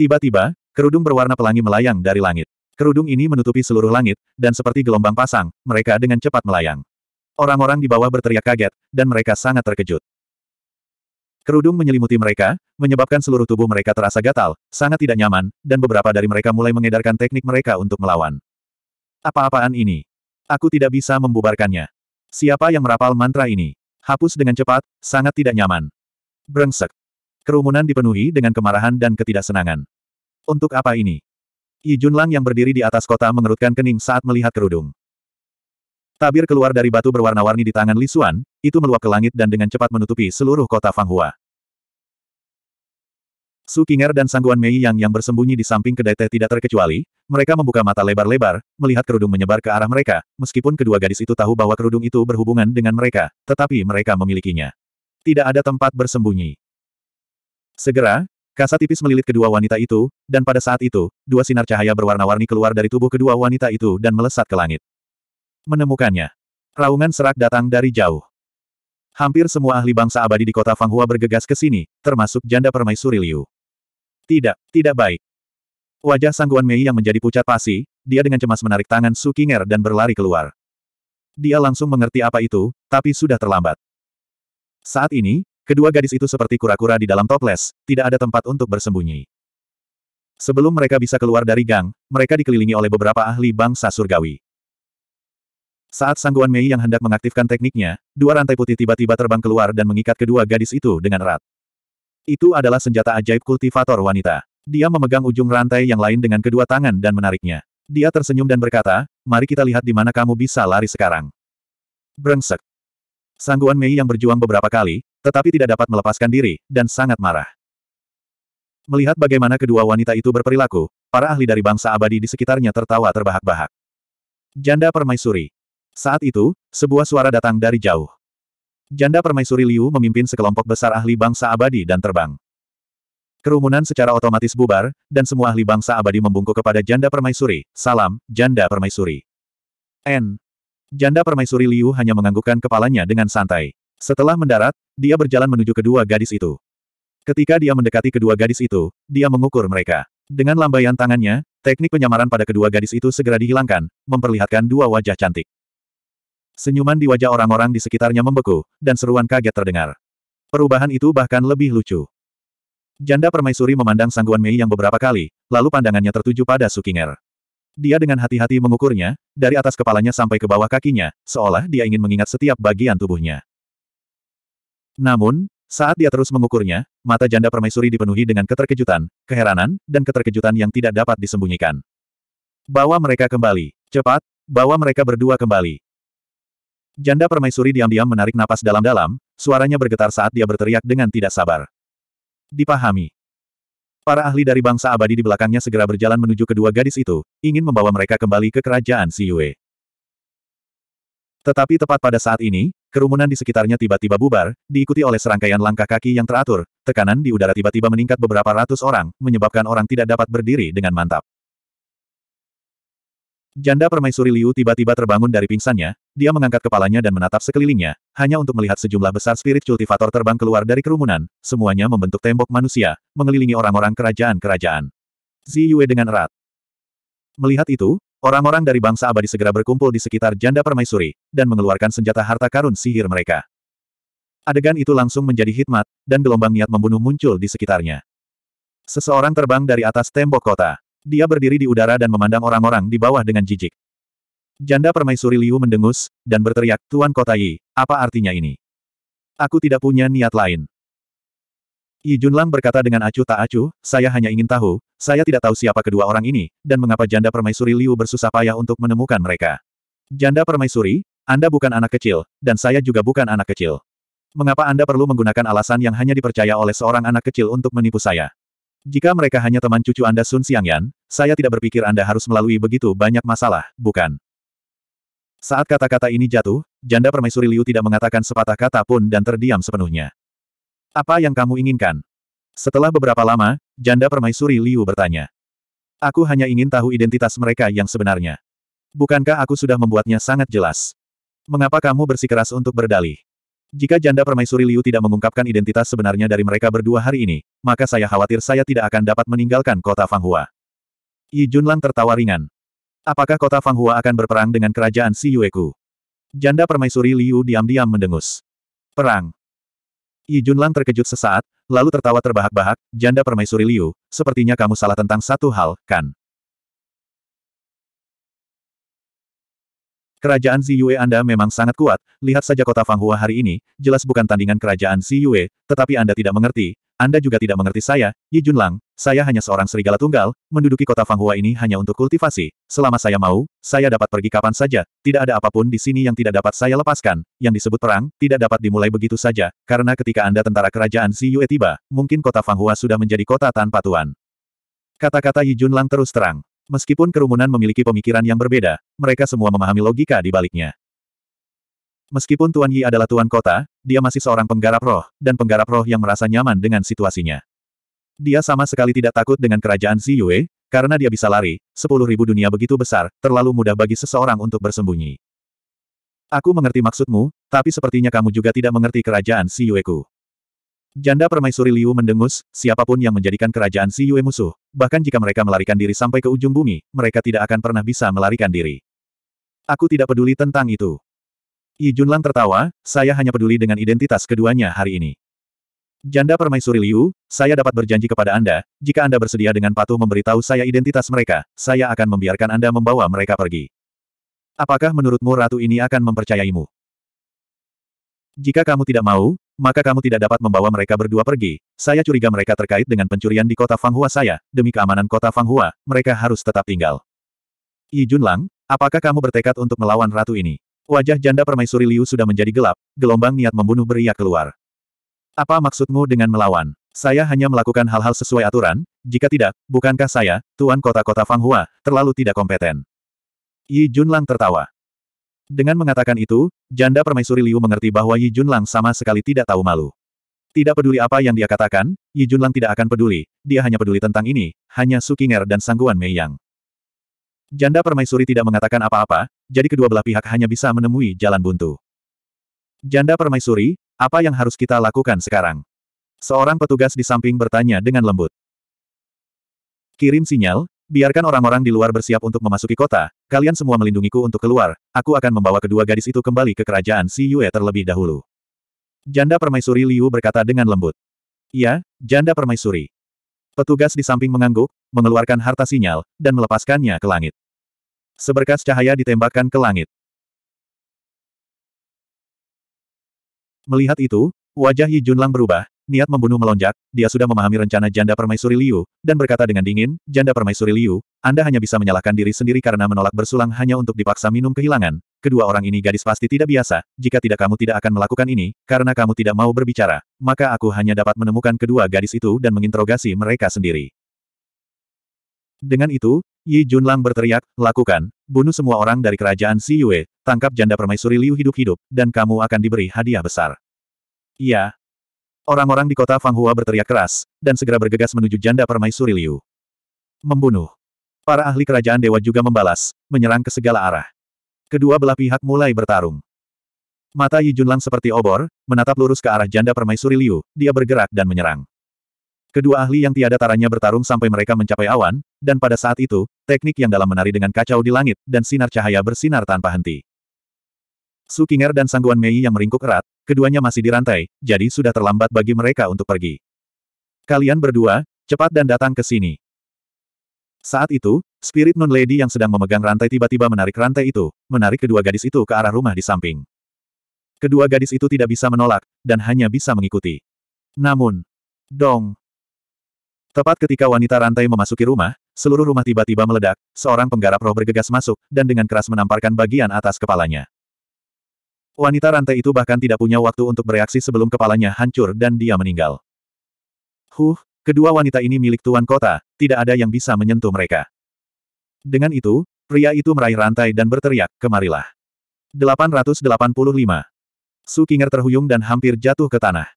Tiba-tiba, Kerudung berwarna pelangi melayang dari langit. Kerudung ini menutupi seluruh langit, dan seperti gelombang pasang, mereka dengan cepat melayang. Orang-orang di bawah berteriak kaget, dan mereka sangat terkejut. Kerudung menyelimuti mereka, menyebabkan seluruh tubuh mereka terasa gatal, sangat tidak nyaman, dan beberapa dari mereka mulai mengedarkan teknik mereka untuk melawan. Apa-apaan ini? Aku tidak bisa membubarkannya. Siapa yang merapal mantra ini? Hapus dengan cepat, sangat tidak nyaman. Brengsek. Kerumunan dipenuhi dengan kemarahan dan ketidaksenangan. Untuk apa ini? Yi Junlang yang berdiri di atas kota mengerutkan kening saat melihat kerudung. Tabir keluar dari batu berwarna-warni di tangan Li Xuan, itu meluap ke langit dan dengan cepat menutupi seluruh kota Fanghua. Su Qinger dan Sangguan Mei Yang yang bersembunyi di samping kedai teh tidak terkecuali, mereka membuka mata lebar-lebar, melihat kerudung menyebar ke arah mereka, meskipun kedua gadis itu tahu bahwa kerudung itu berhubungan dengan mereka, tetapi mereka memilikinya. Tidak ada tempat bersembunyi. Segera, Kasa tipis melilit kedua wanita itu, dan pada saat itu, dua sinar cahaya berwarna-warni keluar dari tubuh kedua wanita itu dan melesat ke langit. Menemukannya. Raungan serak datang dari jauh. Hampir semua ahli bangsa abadi di kota Fanghua bergegas ke sini, termasuk janda permaisuri Liu. Tidak, tidak baik. Wajah Sangguan Mei yang menjadi pucat pasi, dia dengan cemas menarik tangan Su Kinger dan berlari keluar. Dia langsung mengerti apa itu, tapi sudah terlambat. Saat ini, Kedua gadis itu seperti kura-kura di dalam toples, tidak ada tempat untuk bersembunyi. Sebelum mereka bisa keluar dari gang, mereka dikelilingi oleh beberapa ahli bangsa surgawi. Saat Sangguan Mei yang hendak mengaktifkan tekniknya, dua rantai putih tiba-tiba terbang keluar dan mengikat kedua gadis itu dengan erat. Itu adalah senjata ajaib kultivator wanita. Dia memegang ujung rantai yang lain dengan kedua tangan dan menariknya. Dia tersenyum dan berkata, mari kita lihat di mana kamu bisa lari sekarang. Brengsek. Sangguan Mei yang berjuang beberapa kali, tetapi tidak dapat melepaskan diri, dan sangat marah. Melihat bagaimana kedua wanita itu berperilaku, para ahli dari bangsa abadi di sekitarnya tertawa terbahak-bahak. Janda permaisuri. Saat itu, sebuah suara datang dari jauh. Janda permaisuri Liu memimpin sekelompok besar ahli bangsa abadi dan terbang. Kerumunan secara otomatis bubar, dan semua ahli bangsa abadi membungkuk kepada janda permaisuri, salam, janda permaisuri. N. Janda permaisuri Liu hanya menganggukkan kepalanya dengan santai. Setelah mendarat, dia berjalan menuju kedua gadis itu. Ketika dia mendekati kedua gadis itu, dia mengukur mereka. Dengan lambaian tangannya, teknik penyamaran pada kedua gadis itu segera dihilangkan, memperlihatkan dua wajah cantik. Senyuman di wajah orang-orang di sekitarnya membeku, dan seruan kaget terdengar. Perubahan itu bahkan lebih lucu. Janda permaisuri memandang sangguan Mei yang beberapa kali, lalu pandangannya tertuju pada Sukinger. Dia dengan hati-hati mengukurnya, dari atas kepalanya sampai ke bawah kakinya, seolah dia ingin mengingat setiap bagian tubuhnya. Namun, saat dia terus mengukurnya, mata janda permaisuri dipenuhi dengan keterkejutan, keheranan, dan keterkejutan yang tidak dapat disembunyikan. Bawa mereka kembali. Cepat, bawa mereka berdua kembali. Janda permaisuri diam-diam menarik napas dalam-dalam, suaranya bergetar saat dia berteriak dengan tidak sabar. Dipahami. Para ahli dari bangsa abadi di belakangnya segera berjalan menuju kedua gadis itu, ingin membawa mereka kembali ke kerajaan Si Yue. Tetapi tepat pada saat ini, Kerumunan di sekitarnya tiba-tiba bubar, diikuti oleh serangkaian langkah kaki yang teratur, tekanan di udara tiba-tiba meningkat beberapa ratus orang, menyebabkan orang tidak dapat berdiri dengan mantap. Janda permaisuri Liu tiba-tiba terbangun dari pingsannya, dia mengangkat kepalanya dan menatap sekelilingnya, hanya untuk melihat sejumlah besar spirit cultivator terbang keluar dari kerumunan, semuanya membentuk tembok manusia, mengelilingi orang-orang kerajaan-kerajaan. Zi dengan erat. Melihat itu, Orang-orang dari bangsa abadi segera berkumpul di sekitar janda permaisuri, dan mengeluarkan senjata harta karun sihir mereka. Adegan itu langsung menjadi hikmat, dan gelombang niat membunuh muncul di sekitarnya. Seseorang terbang dari atas tembok kota. Dia berdiri di udara dan memandang orang-orang di bawah dengan jijik. Janda permaisuri Liu mendengus, dan berteriak, Tuan Kota Yi, apa artinya ini? Aku tidak punya niat lain. Yi Junlam berkata dengan acuh tak acuh, saya hanya ingin tahu, saya tidak tahu siapa kedua orang ini, dan mengapa janda permaisuri Liu bersusah payah untuk menemukan mereka. Janda permaisuri, Anda bukan anak kecil, dan saya juga bukan anak kecil. Mengapa Anda perlu menggunakan alasan yang hanya dipercaya oleh seorang anak kecil untuk menipu saya? Jika mereka hanya teman cucu Anda Sun Xiangyan, saya tidak berpikir Anda harus melalui begitu banyak masalah, bukan? Saat kata-kata ini jatuh, janda permaisuri Liu tidak mengatakan sepatah kata pun dan terdiam sepenuhnya. Apa yang kamu inginkan? Setelah beberapa lama, janda permaisuri Liu bertanya. Aku hanya ingin tahu identitas mereka yang sebenarnya. Bukankah aku sudah membuatnya sangat jelas? Mengapa kamu bersikeras untuk berdalih? Jika janda permaisuri Liu tidak mengungkapkan identitas sebenarnya dari mereka berdua hari ini, maka saya khawatir saya tidak akan dapat meninggalkan kota Fanghua. Yi Junlang tertawa ringan. Apakah kota Fanghua akan berperang dengan kerajaan Si Yueku? Janda permaisuri Liu diam-diam mendengus. Perang. Yi Junlang terkejut sesaat, lalu tertawa terbahak-bahak, janda permaisuri Liu, sepertinya kamu salah tentang satu hal, kan? Kerajaan Ziyue Anda memang sangat kuat, lihat saja kota Fanghua hari ini, jelas bukan tandingan kerajaan Ziyue, tetapi Anda tidak mengerti, anda juga tidak mengerti saya, Yi Junlang, saya hanya seorang serigala tunggal, menduduki kota Fanghua ini hanya untuk kultivasi. Selama saya mau, saya dapat pergi kapan saja, tidak ada apapun di sini yang tidak dapat saya lepaskan. Yang disebut perang, tidak dapat dimulai begitu saja, karena ketika Anda tentara kerajaan Si Yue tiba, mungkin kota Fanghua sudah menjadi kota tanpa tuan. Kata-kata Yi Junlang terus terang. Meskipun kerumunan memiliki pemikiran yang berbeda, mereka semua memahami logika di baliknya. Meskipun Tuan Yi adalah tuan kota, dia masih seorang penggarap roh, dan penggarap roh yang merasa nyaman dengan situasinya. Dia sama sekali tidak takut dengan kerajaan Xi Yue, karena dia bisa lari, sepuluh ribu dunia begitu besar, terlalu mudah bagi seseorang untuk bersembunyi. Aku mengerti maksudmu, tapi sepertinya kamu juga tidak mengerti kerajaan Xi Yueku. Janda permaisuri Liu mendengus, siapapun yang menjadikan kerajaan Si Yue musuh, bahkan jika mereka melarikan diri sampai ke ujung bumi, mereka tidak akan pernah bisa melarikan diri. Aku tidak peduli tentang itu. Yi Junlang tertawa, saya hanya peduli dengan identitas keduanya hari ini. Janda permaisuri Liu, saya dapat berjanji kepada Anda, jika Anda bersedia dengan patuh memberitahu saya identitas mereka, saya akan membiarkan Anda membawa mereka pergi. Apakah menurutmu ratu ini akan mempercayaimu? Jika kamu tidak mau, maka kamu tidak dapat membawa mereka berdua pergi. Saya curiga mereka terkait dengan pencurian di kota Fanghua saya. Demi keamanan kota Fanghua, mereka harus tetap tinggal. Yi Junlang, apakah kamu bertekad untuk melawan ratu ini? Wajah janda permaisuri Liu sudah menjadi gelap, gelombang niat membunuh beriak keluar. Apa maksudmu dengan melawan? Saya hanya melakukan hal-hal sesuai aturan, jika tidak, bukankah saya, Tuan Kota-Kota Fanghua, terlalu tidak kompeten? Yi Junlang tertawa. Dengan mengatakan itu, janda permaisuri Liu mengerti bahwa Yi Junlang sama sekali tidak tahu malu. Tidak peduli apa yang dia katakan, Yi Junlang tidak akan peduli, dia hanya peduli tentang ini, hanya Su Qing'er dan sangguan Mei Yang. Janda permaisuri tidak mengatakan apa-apa, jadi kedua belah pihak hanya bisa menemui jalan buntu. Janda permaisuri, apa yang harus kita lakukan sekarang? Seorang petugas di samping bertanya dengan lembut. Kirim sinyal, biarkan orang-orang di luar bersiap untuk memasuki kota, kalian semua melindungiku untuk keluar, aku akan membawa kedua gadis itu kembali ke kerajaan Si Yue terlebih dahulu. Janda permaisuri Liu berkata dengan lembut. Ya, janda permaisuri. Petugas di samping mengangguk, mengeluarkan harta sinyal, dan melepaskannya ke langit. Seberkas cahaya ditembakkan ke langit. Melihat itu, wajah Yi Junlang berubah, niat membunuh melonjak, dia sudah memahami rencana janda permaisuri Liu, dan berkata dengan dingin, janda permaisuri Liu, Anda hanya bisa menyalahkan diri sendiri karena menolak bersulang hanya untuk dipaksa minum kehilangan. Kedua orang ini gadis pasti tidak biasa, jika tidak kamu tidak akan melakukan ini, karena kamu tidak mau berbicara, maka aku hanya dapat menemukan kedua gadis itu dan menginterogasi mereka sendiri. Dengan itu, Yi Junlang berteriak, lakukan, bunuh semua orang dari kerajaan Si Yue, tangkap janda permaisuri Liu hidup-hidup, dan kamu akan diberi hadiah besar. Iya. Orang-orang di kota Fanghua berteriak keras, dan segera bergegas menuju janda permaisuri Liu. Membunuh. Para ahli kerajaan dewa juga membalas, menyerang ke segala arah. Kedua belah pihak mulai bertarung. Mata Yi Junlang seperti obor, menatap lurus ke arah janda permaisuri Liu, dia bergerak dan menyerang. Kedua ahli yang tiada taranya bertarung sampai mereka mencapai awan, dan pada saat itu, teknik yang dalam menari dengan kacau di langit, dan sinar cahaya bersinar tanpa henti. Su Qinger dan Sangguan Mei yang meringkuk erat, keduanya masih dirantai, jadi sudah terlambat bagi mereka untuk pergi. Kalian berdua, cepat dan datang ke sini. Saat itu, spirit non lady yang sedang memegang rantai tiba-tiba menarik rantai itu, menarik kedua gadis itu ke arah rumah di samping. Kedua gadis itu tidak bisa menolak, dan hanya bisa mengikuti. Namun, dong, Tepat ketika wanita rantai memasuki rumah, seluruh rumah tiba-tiba meledak, seorang penggarap roh bergegas masuk, dan dengan keras menamparkan bagian atas kepalanya. Wanita rantai itu bahkan tidak punya waktu untuk bereaksi sebelum kepalanya hancur dan dia meninggal. Huh, kedua wanita ini milik tuan kota, tidak ada yang bisa menyentuh mereka. Dengan itu, pria itu meraih rantai dan berteriak, kemarilah. 885. Su Kinger terhuyung dan hampir jatuh ke tanah.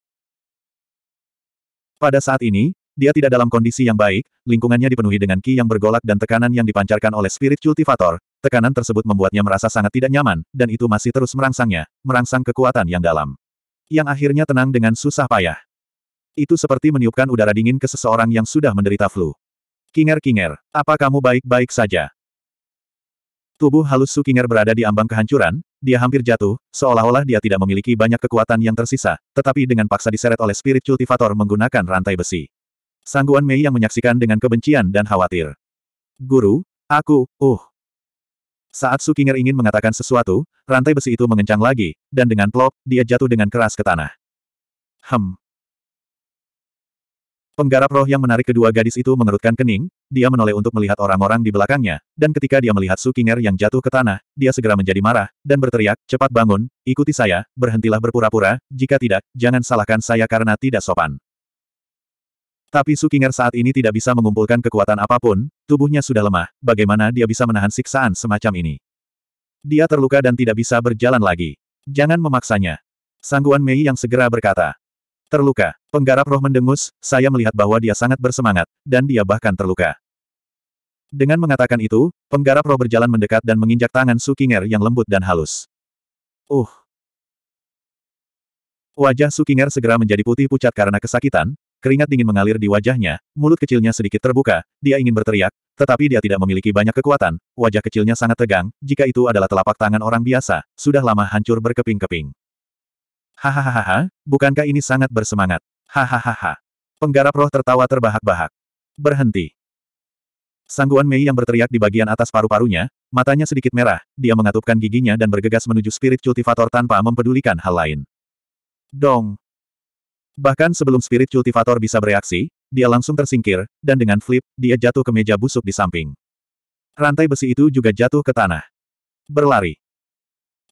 Pada saat ini, dia tidak dalam kondisi yang baik, lingkungannya dipenuhi dengan ki yang bergolak dan tekanan yang dipancarkan oleh spirit cultivator. Tekanan tersebut membuatnya merasa sangat tidak nyaman, dan itu masih terus merangsangnya, merangsang kekuatan yang dalam. Yang akhirnya tenang dengan susah payah. Itu seperti meniupkan udara dingin ke seseorang yang sudah menderita flu. Kinger-kinger, apa kamu baik-baik saja? Tubuh halus Sukinger berada di ambang kehancuran, dia hampir jatuh, seolah-olah dia tidak memiliki banyak kekuatan yang tersisa, tetapi dengan paksa diseret oleh spirit cultivator menggunakan rantai besi. Sangguan Mei yang menyaksikan dengan kebencian dan khawatir. Guru, aku, uh. Saat Sukinger ingin mengatakan sesuatu, rantai besi itu mengencang lagi, dan dengan plop, dia jatuh dengan keras ke tanah. Hem. Penggarap roh yang menarik kedua gadis itu mengerutkan kening, dia menoleh untuk melihat orang-orang di belakangnya, dan ketika dia melihat Sukinger yang jatuh ke tanah, dia segera menjadi marah, dan berteriak, cepat bangun, ikuti saya, berhentilah berpura-pura, jika tidak, jangan salahkan saya karena tidak sopan. Tapi Sukinger saat ini tidak bisa mengumpulkan kekuatan apapun, tubuhnya sudah lemah, bagaimana dia bisa menahan siksaan semacam ini? Dia terluka dan tidak bisa berjalan lagi. Jangan memaksanya. Sangguan Mei yang segera berkata. Terluka, penggarap roh mendengus, saya melihat bahwa dia sangat bersemangat, dan dia bahkan terluka. Dengan mengatakan itu, penggarap roh berjalan mendekat dan menginjak tangan Sukinger yang lembut dan halus. Uh, Wajah Sukinger segera menjadi putih pucat karena kesakitan, keringat dingin mengalir di wajahnya, mulut kecilnya sedikit terbuka, dia ingin berteriak, tetapi dia tidak memiliki banyak kekuatan, wajah kecilnya sangat tegang, jika itu adalah telapak tangan orang biasa, sudah lama hancur berkeping-keping. Hahaha, bukankah ini sangat bersemangat? Hahaha. Penggarap roh tertawa terbahak-bahak. Berhenti. Sangguan Mei yang berteriak di bagian atas paru-parunya, matanya sedikit merah, dia mengatupkan giginya dan bergegas menuju spirit cultivator tanpa mempedulikan hal lain. Dong! Bahkan sebelum spirit kultivator bisa bereaksi, dia langsung tersingkir, dan dengan flip, dia jatuh ke meja busuk di samping. Rantai besi itu juga jatuh ke tanah. Berlari.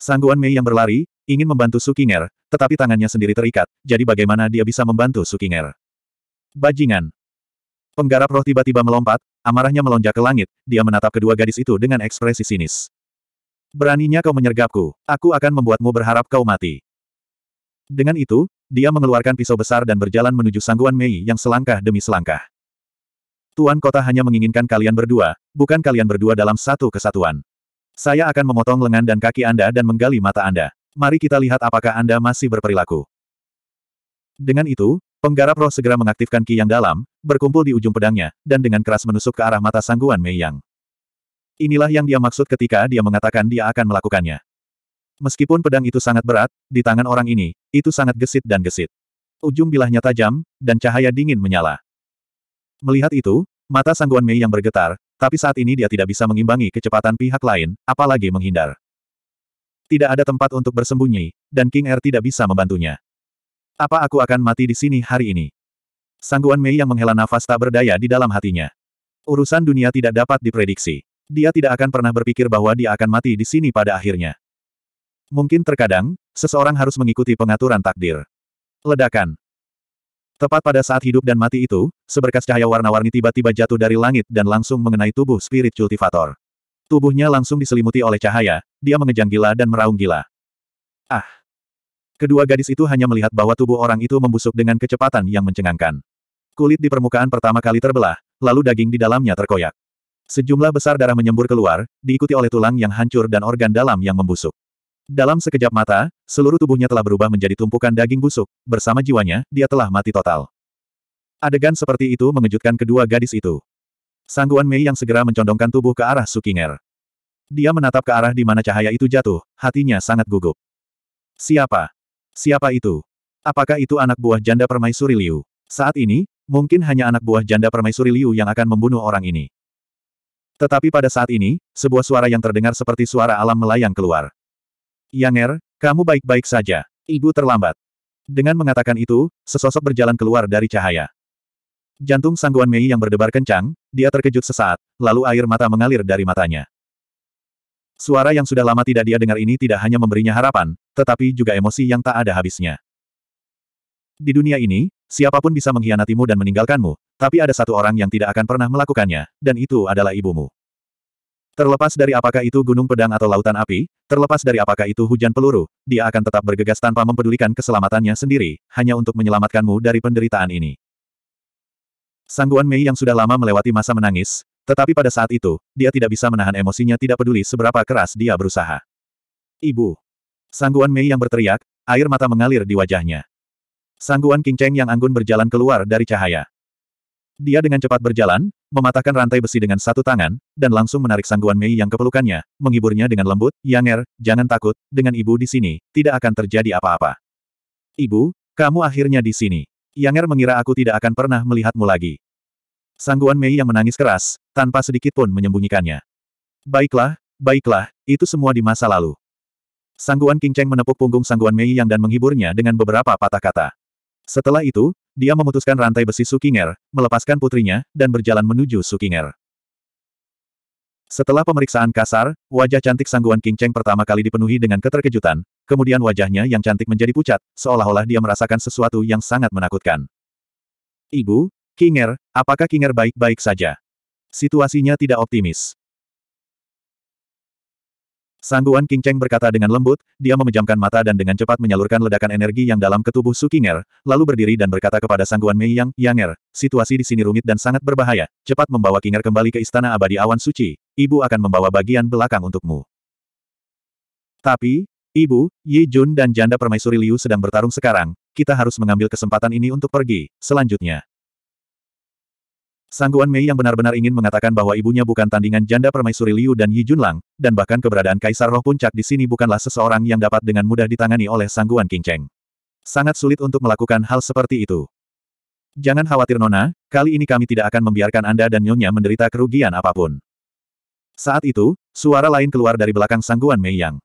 Sangguan Mei yang berlari, ingin membantu Sukinger, tetapi tangannya sendiri terikat, jadi bagaimana dia bisa membantu Sukinger? Bajingan. Penggarap roh tiba-tiba melompat, amarahnya melonjak ke langit, dia menatap kedua gadis itu dengan ekspresi sinis. Beraninya kau menyergapku, aku akan membuatmu berharap kau mati. Dengan itu, dia mengeluarkan pisau besar dan berjalan menuju sangguan Mei yang selangkah demi selangkah. Tuan kota hanya menginginkan kalian berdua, bukan kalian berdua dalam satu kesatuan. Saya akan memotong lengan dan kaki Anda dan menggali mata Anda. Mari kita lihat apakah Anda masih berperilaku. Dengan itu, penggarap roh segera mengaktifkan ki yang dalam, berkumpul di ujung pedangnya, dan dengan keras menusuk ke arah mata sangguan Mei Yang. Inilah yang dia maksud ketika dia mengatakan dia akan melakukannya. Meskipun pedang itu sangat berat, di tangan orang ini, itu sangat gesit dan gesit. Ujung bilahnya tajam, dan cahaya dingin menyala. Melihat itu, mata Sangguan Mei yang bergetar, tapi saat ini dia tidak bisa mengimbangi kecepatan pihak lain, apalagi menghindar. Tidak ada tempat untuk bersembunyi, dan King Er tidak bisa membantunya. Apa aku akan mati di sini hari ini? Sangguan Mei yang menghela nafas tak berdaya di dalam hatinya. Urusan dunia tidak dapat diprediksi. Dia tidak akan pernah berpikir bahwa dia akan mati di sini pada akhirnya. Mungkin terkadang, seseorang harus mengikuti pengaturan takdir. Ledakan. Tepat pada saat hidup dan mati itu, seberkas cahaya warna-warni tiba-tiba jatuh dari langit dan langsung mengenai tubuh spirit cultivator. Tubuhnya langsung diselimuti oleh cahaya, dia mengejang gila dan meraung gila. Ah! Kedua gadis itu hanya melihat bahwa tubuh orang itu membusuk dengan kecepatan yang mencengangkan. Kulit di permukaan pertama kali terbelah, lalu daging di dalamnya terkoyak. Sejumlah besar darah menyembur keluar, diikuti oleh tulang yang hancur dan organ dalam yang membusuk. Dalam sekejap mata, seluruh tubuhnya telah berubah menjadi tumpukan daging busuk, bersama jiwanya, dia telah mati total. Adegan seperti itu mengejutkan kedua gadis itu. Sangguan Mei yang segera mencondongkan tubuh ke arah Sukinger. Dia menatap ke arah di mana cahaya itu jatuh, hatinya sangat gugup. Siapa? Siapa itu? Apakah itu anak buah janda permaisuri Liu? Saat ini, mungkin hanya anak buah janda permaisuri Liu yang akan membunuh orang ini. Tetapi pada saat ini, sebuah suara yang terdengar seperti suara alam melayang keluar. Yang Er, kamu baik-baik saja. Ibu terlambat. Dengan mengatakan itu, sesosok berjalan keluar dari cahaya. Jantung sangguan Mei yang berdebar kencang, dia terkejut sesaat, lalu air mata mengalir dari matanya. Suara yang sudah lama tidak dia dengar ini tidak hanya memberinya harapan, tetapi juga emosi yang tak ada habisnya. Di dunia ini, siapapun bisa mengkhianatimu dan meninggalkanmu, tapi ada satu orang yang tidak akan pernah melakukannya, dan itu adalah ibumu. Terlepas dari apakah itu gunung pedang atau lautan api, terlepas dari apakah itu hujan peluru, dia akan tetap bergegas tanpa mempedulikan keselamatannya sendiri, hanya untuk menyelamatkanmu dari penderitaan ini. Sangguan Mei yang sudah lama melewati masa menangis, tetapi pada saat itu, dia tidak bisa menahan emosinya tidak peduli seberapa keras dia berusaha. Ibu. Sangguan Mei yang berteriak, air mata mengalir di wajahnya. Sangguan King Cheng yang anggun berjalan keluar dari cahaya. Dia dengan cepat berjalan, mematahkan rantai besi dengan satu tangan, dan langsung menarik sangguan Mei yang kepelukannya, menghiburnya dengan lembut, Yang Er, jangan takut, dengan ibu di sini, tidak akan terjadi apa-apa. Ibu, kamu akhirnya di sini. Yang Er mengira aku tidak akan pernah melihatmu lagi. Sangguan Mei yang menangis keras, tanpa sedikit pun menyembunyikannya. Baiklah, baiklah, itu semua di masa lalu. Sangguan King Cheng menepuk punggung Sangguan Mei yang dan menghiburnya dengan beberapa patah kata. Setelah itu, dia memutuskan rantai besi Sukinger, melepaskan putrinya, dan berjalan menuju Sukinger. Setelah pemeriksaan kasar, wajah cantik sangguan King Cheng pertama kali dipenuhi dengan keterkejutan, kemudian wajahnya yang cantik menjadi pucat, seolah-olah dia merasakan sesuatu yang sangat menakutkan. Ibu, Kinger, apakah Kinger baik-baik saja? Situasinya tidak optimis. Sangguan King Cheng berkata dengan lembut, dia memejamkan mata dan dengan cepat menyalurkan ledakan energi yang dalam ke tubuh Su Qinger, lalu berdiri dan berkata kepada Sangguan Mei Yang, Yanger, situasi di sini rumit dan sangat berbahaya, cepat membawa Kinger kembali ke istana abadi awan suci, ibu akan membawa bagian belakang untukmu. Tapi, ibu, Yi Jun dan janda permaisuri Liu sedang bertarung sekarang, kita harus mengambil kesempatan ini untuk pergi, selanjutnya. Sangguan Mei yang benar-benar ingin mengatakan bahwa ibunya bukan tandingan janda permaisuri Liu dan Yi Junlang, dan bahkan keberadaan Kaisar Roh Puncak di sini bukanlah seseorang yang dapat dengan mudah ditangani oleh Sangguan Qingcheng. Sangat sulit untuk melakukan hal seperti itu. Jangan khawatir Nona, kali ini kami tidak akan membiarkan Anda dan Nyonya menderita kerugian apapun. Saat itu, suara lain keluar dari belakang Sangguan Mei Yang.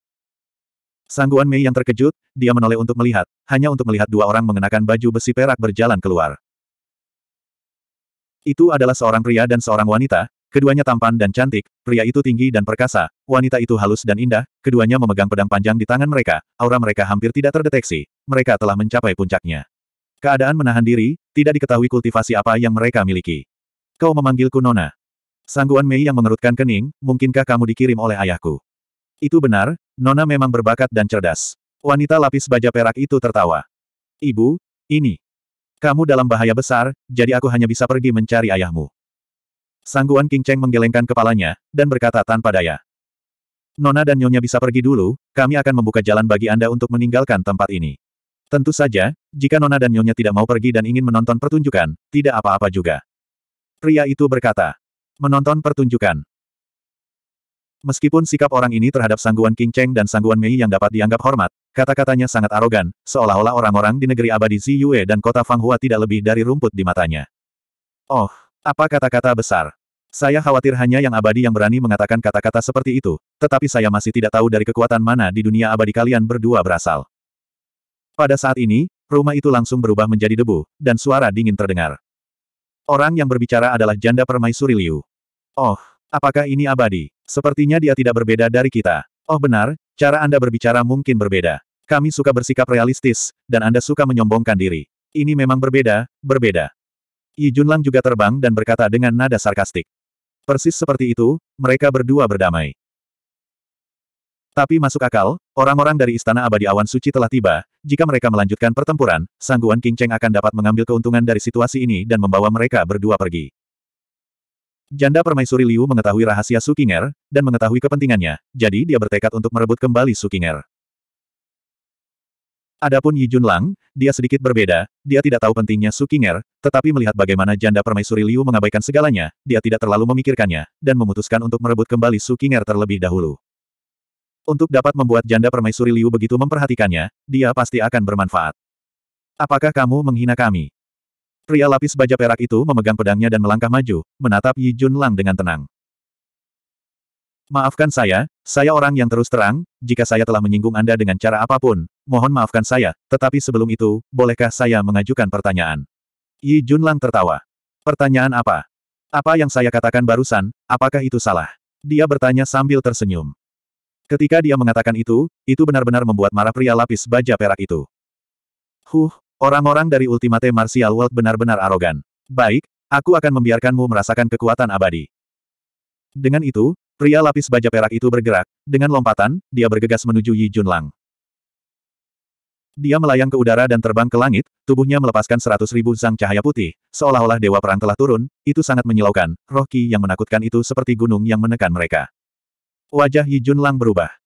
Sangguan Mei Yang terkejut, dia menoleh untuk melihat, hanya untuk melihat dua orang mengenakan baju besi perak berjalan keluar. Itu adalah seorang pria dan seorang wanita, keduanya tampan dan cantik, pria itu tinggi dan perkasa, wanita itu halus dan indah, keduanya memegang pedang panjang di tangan mereka, aura mereka hampir tidak terdeteksi, mereka telah mencapai puncaknya. Keadaan menahan diri, tidak diketahui kultivasi apa yang mereka miliki. Kau memanggilku Nona. Sangguan Mei yang mengerutkan kening, mungkinkah kamu dikirim oleh ayahku? Itu benar, Nona memang berbakat dan cerdas. Wanita lapis baja perak itu tertawa. Ibu, ini. Kamu dalam bahaya besar, jadi aku hanya bisa pergi mencari ayahmu. Sangguan King Cheng menggelengkan kepalanya, dan berkata tanpa daya. Nona dan Nyonya bisa pergi dulu, kami akan membuka jalan bagi Anda untuk meninggalkan tempat ini. Tentu saja, jika Nona dan Nyonya tidak mau pergi dan ingin menonton pertunjukan, tidak apa-apa juga. Pria itu berkata, menonton pertunjukan. Meskipun sikap orang ini terhadap sangguan King Cheng dan sangguan Mei yang dapat dianggap hormat, kata-katanya sangat arogan, seolah-olah orang-orang di negeri abadi Ziyue dan kota Fanghua tidak lebih dari rumput di matanya. Oh, apa kata-kata besar? Saya khawatir hanya yang abadi yang berani mengatakan kata-kata seperti itu, tetapi saya masih tidak tahu dari kekuatan mana di dunia abadi kalian berdua berasal. Pada saat ini, rumah itu langsung berubah menjadi debu, dan suara dingin terdengar. Orang yang berbicara adalah janda permaisuri Liu. Oh, Apakah ini abadi? Sepertinya dia tidak berbeda dari kita. Oh benar, cara Anda berbicara mungkin berbeda. Kami suka bersikap realistis, dan Anda suka menyombongkan diri. Ini memang berbeda, berbeda. Yi Junlang juga terbang dan berkata dengan nada sarkastik. Persis seperti itu, mereka berdua berdamai. Tapi masuk akal, orang-orang dari Istana Abadi Awan Suci telah tiba, jika mereka melanjutkan pertempuran, sangguan King Cheng akan dapat mengambil keuntungan dari situasi ini dan membawa mereka berdua pergi. Janda permaisuri Liu mengetahui rahasia Sukinger, dan mengetahui kepentingannya, jadi dia bertekad untuk merebut kembali Sukinger. Adapun Yi Junlang, dia sedikit berbeda, dia tidak tahu pentingnya Sukinger, tetapi melihat bagaimana janda permaisuri Liu mengabaikan segalanya, dia tidak terlalu memikirkannya, dan memutuskan untuk merebut kembali Sukinger terlebih dahulu. Untuk dapat membuat janda permaisuri Liu begitu memperhatikannya, dia pasti akan bermanfaat. Apakah kamu menghina kami? Pria lapis baja perak itu memegang pedangnya dan melangkah maju, menatap Yi Lang dengan tenang. Maafkan saya, saya orang yang terus terang, jika saya telah menyinggung Anda dengan cara apapun, mohon maafkan saya, tetapi sebelum itu, bolehkah saya mengajukan pertanyaan? Yi Lang tertawa. Pertanyaan apa? Apa yang saya katakan barusan, apakah itu salah? Dia bertanya sambil tersenyum. Ketika dia mengatakan itu, itu benar-benar membuat marah pria lapis baja perak itu. Huh, Orang-orang dari Ultimate Martial World benar-benar arogan. Baik, aku akan membiarkanmu merasakan kekuatan abadi. Dengan itu, pria lapis baja perak itu bergerak, dengan lompatan, dia bergegas menuju Yi Junlang. Dia melayang ke udara dan terbang ke langit, tubuhnya melepaskan seratus ribu zang cahaya putih, seolah-olah dewa perang telah turun, itu sangat menyilaukan, roh yang menakutkan itu seperti gunung yang menekan mereka. Wajah Yi Junlang berubah.